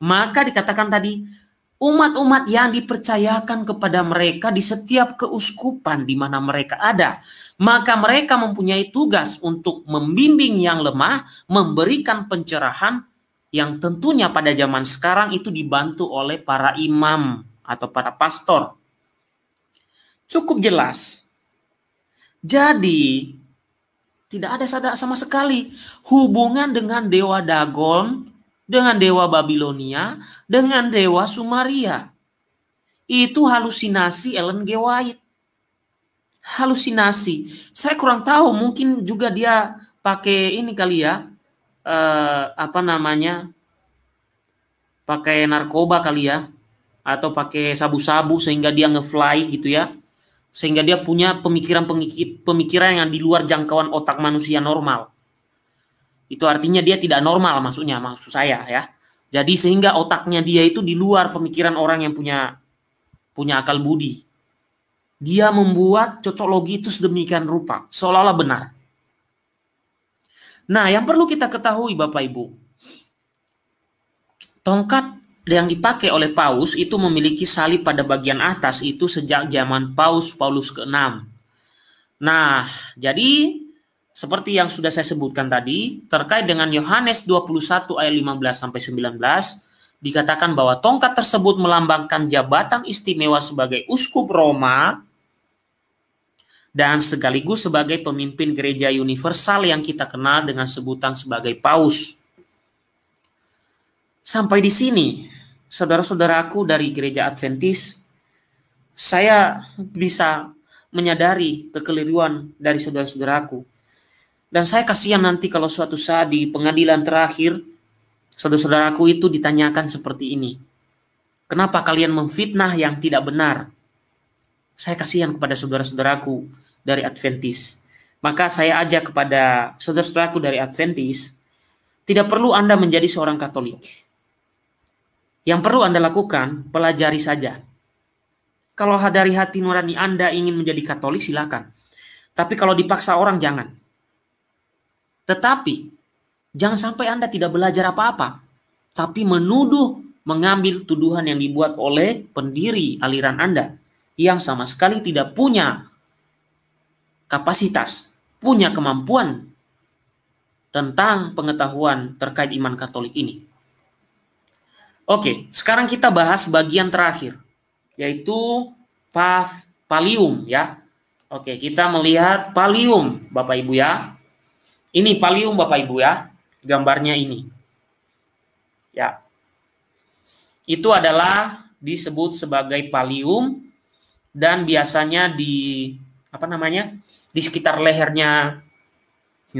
Maka dikatakan tadi umat-umat yang dipercayakan kepada mereka di setiap keuskupan di mana mereka ada. Maka mereka mempunyai tugas untuk membimbing yang lemah, memberikan pencerahan yang tentunya pada zaman sekarang itu dibantu oleh para imam atau para pastor. Cukup jelas. Jadi tidak ada sama sekali hubungan dengan dewa Dagon dengan dewa Babilonia, dengan dewa Sumaria. Itu halusinasi Ellen G. White. Halusinasi. Saya kurang tahu, mungkin juga dia pakai ini kali ya, eh, apa namanya, pakai narkoba kali ya, atau pakai sabu-sabu sehingga dia ngefly gitu ya, sehingga dia punya pemikiran pemikiran yang di luar jangkauan otak manusia normal. Itu artinya dia tidak normal maksudnya maksud saya ya. Jadi sehingga otaknya dia itu di luar pemikiran orang yang punya punya akal budi. Dia membuat cocoklogi itu sedemikian rupa, seolah-olah benar. Nah, yang perlu kita ketahui Bapak Ibu, tongkat yang dipakai oleh Paus itu memiliki salib pada bagian atas itu sejak zaman Paus Paulus ke-6. Nah, jadi seperti yang sudah saya sebutkan tadi, terkait dengan Yohanes 21 ayat 15 sampai 19 dikatakan bahwa tongkat tersebut melambangkan jabatan istimewa sebagai uskup Roma dan sekaligus sebagai pemimpin gereja universal yang kita kenal dengan sebutan sebagai paus. Sampai di sini, saudara-saudaraku dari gereja Adventis, saya bisa menyadari kekeliruan dari saudara-saudaraku dan saya kasihan nanti kalau suatu saat di pengadilan terakhir, saudara-saudaraku itu ditanyakan seperti ini. Kenapa kalian memfitnah yang tidak benar? Saya kasihan kepada saudara-saudaraku dari Adventist. Maka saya ajak kepada saudara-saudaraku dari Adventist, tidak perlu Anda menjadi seorang Katolik. Yang perlu Anda lakukan, pelajari saja. Kalau dari hati nurani Anda ingin menjadi Katolik, silakan. Tapi kalau dipaksa orang, jangan tetapi jangan sampai Anda tidak belajar apa-apa, tapi menuduh mengambil tuduhan yang dibuat oleh pendiri aliran Anda yang sama sekali tidak punya kapasitas, punya kemampuan tentang pengetahuan terkait iman Katolik ini. Oke, sekarang kita bahas bagian terakhir yaitu paf palium ya. Oke, kita melihat palium Bapak Ibu ya. Ini palium Bapak Ibu ya, gambarnya ini. Ya. Itu adalah disebut sebagai palium dan biasanya di apa namanya? di sekitar lehernya.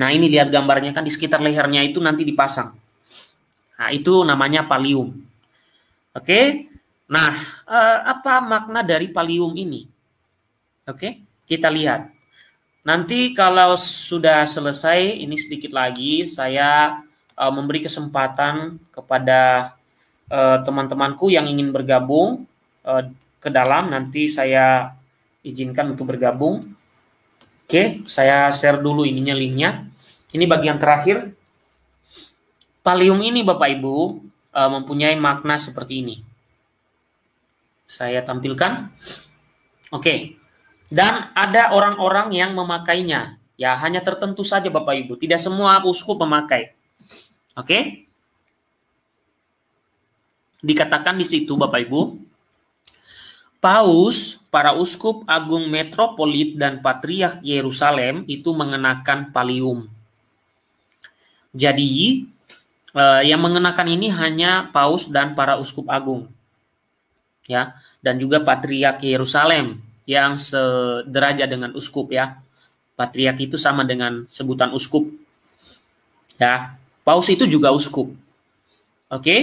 Nah, ini lihat gambarnya kan di sekitar lehernya itu nanti dipasang. Nah, itu namanya palium. Oke. Nah, eh, apa makna dari palium ini? Oke, kita lihat. Nanti kalau sudah selesai, ini sedikit lagi saya uh, memberi kesempatan kepada uh, teman-temanku yang ingin bergabung uh, ke dalam. Nanti saya izinkan untuk bergabung. Oke, saya share dulu ininya linknya. Ini bagian terakhir. Palium ini Bapak Ibu uh, mempunyai makna seperti ini. Saya tampilkan. Oke. Okay. Dan ada orang-orang yang memakainya. Ya, hanya tertentu saja Bapak Ibu. Tidak semua uskup memakai. Oke? Dikatakan di situ Bapak Ibu, Paus, para uskup agung metropolit dan patriak Yerusalem itu mengenakan palium. Jadi, eh, yang mengenakan ini hanya paus dan para uskup agung. Ya, dan juga patriak Yerusalem yang sederajat dengan uskup ya. Patriark itu sama dengan sebutan uskup. Ya, paus itu juga uskup. Oke? Okay?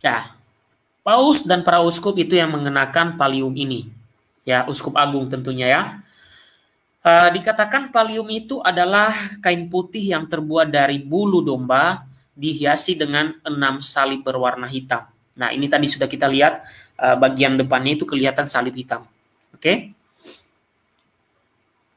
Ya. paus dan para uskup itu yang mengenakan palium ini. Ya, uskup agung tentunya ya. Uh, dikatakan palium itu adalah kain putih yang terbuat dari bulu domba dihiasi dengan enam salib berwarna hitam. Nah, ini tadi sudah kita lihat uh, bagian depannya itu kelihatan salib hitam. Oke.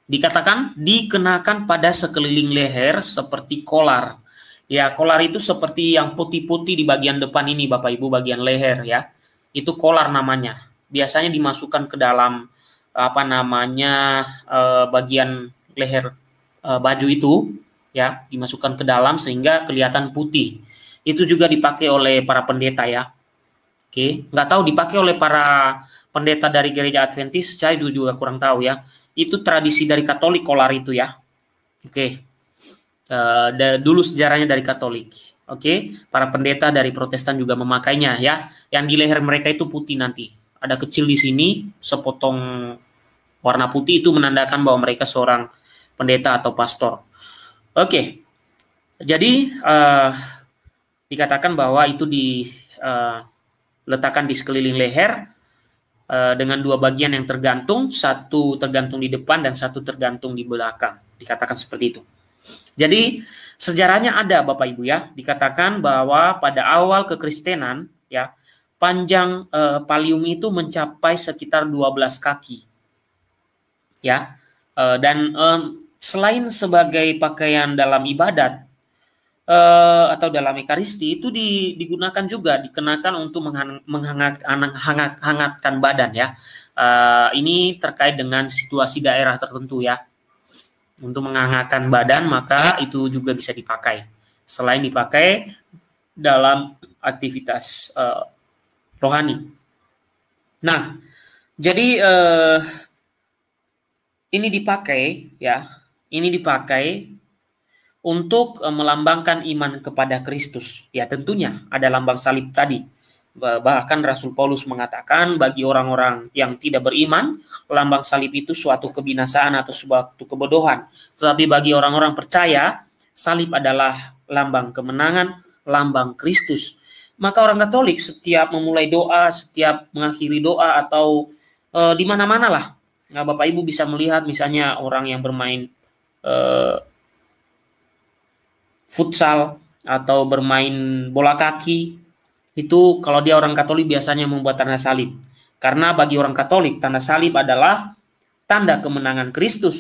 Dikatakan dikenakan pada sekeliling leher seperti kolar. Ya, kolar itu seperti yang putih-putih di bagian depan ini Bapak Ibu bagian leher ya. Itu kolar namanya. Biasanya dimasukkan ke dalam apa namanya eh, bagian leher eh, baju itu ya, dimasukkan ke dalam sehingga kelihatan putih. Itu juga dipakai oleh para pendeta ya. Oke, nggak tahu dipakai oleh para pendeta dari gereja Adventis saya juga kurang tahu ya. Itu tradisi dari Katolik kolar itu ya. Oke. Okay. Uh, eh, dulu sejarahnya dari Katolik. Oke, okay. para pendeta dari Protestan juga memakainya ya. Yang di leher mereka itu putih nanti. Ada kecil di sini sepotong warna putih itu menandakan bahwa mereka seorang pendeta atau pastor. Oke. Okay. Jadi uh, dikatakan bahwa itu di uh, letakkan di sekeliling leher Eh, dengan dua bagian yang tergantung, satu tergantung di depan dan satu tergantung di belakang. Dikatakan seperti itu. Jadi sejarahnya ada Bapak Ibu ya, dikatakan bahwa pada awal kekristenan ya, panjang eh, Palium itu mencapai sekitar 12 kaki. Ya. Eh, dan eh, selain sebagai pakaian dalam ibadat, uh, atau dalam ekaristi itu di, digunakan juga dikenakan untuk menghangatkan badan ya. Uh, ini terkait dengan situasi daerah tertentu ya. Untuk menghangatkan badan maka itu juga bisa dipakai. Selain dipakai dalam aktivitas uh, rohani. Nah, jadi uh, ini dipakai ya. Ini dipakai untuk eh, melambangkan iman kepada Kristus. Ya tentunya ada lambang salib tadi. Bahkan Rasul Paulus mengatakan bagi orang-orang yang tidak beriman, lambang salib itu suatu kebinasaan atau suatu kebodohan. Tetapi bagi orang-orang percaya, salib adalah lambang kemenangan, lambang Kristus. Maka orang Katolik setiap memulai doa, setiap mengakhiri doa atau e, di mana-mana lah. Nah, eh, Bapak Ibu bisa melihat misalnya orang yang bermain e, futsal atau bermain bola kaki itu kalau dia orang Katolik biasanya membuat tanda salib. Karena bagi orang Katolik tanda salib adalah tanda kemenangan Kristus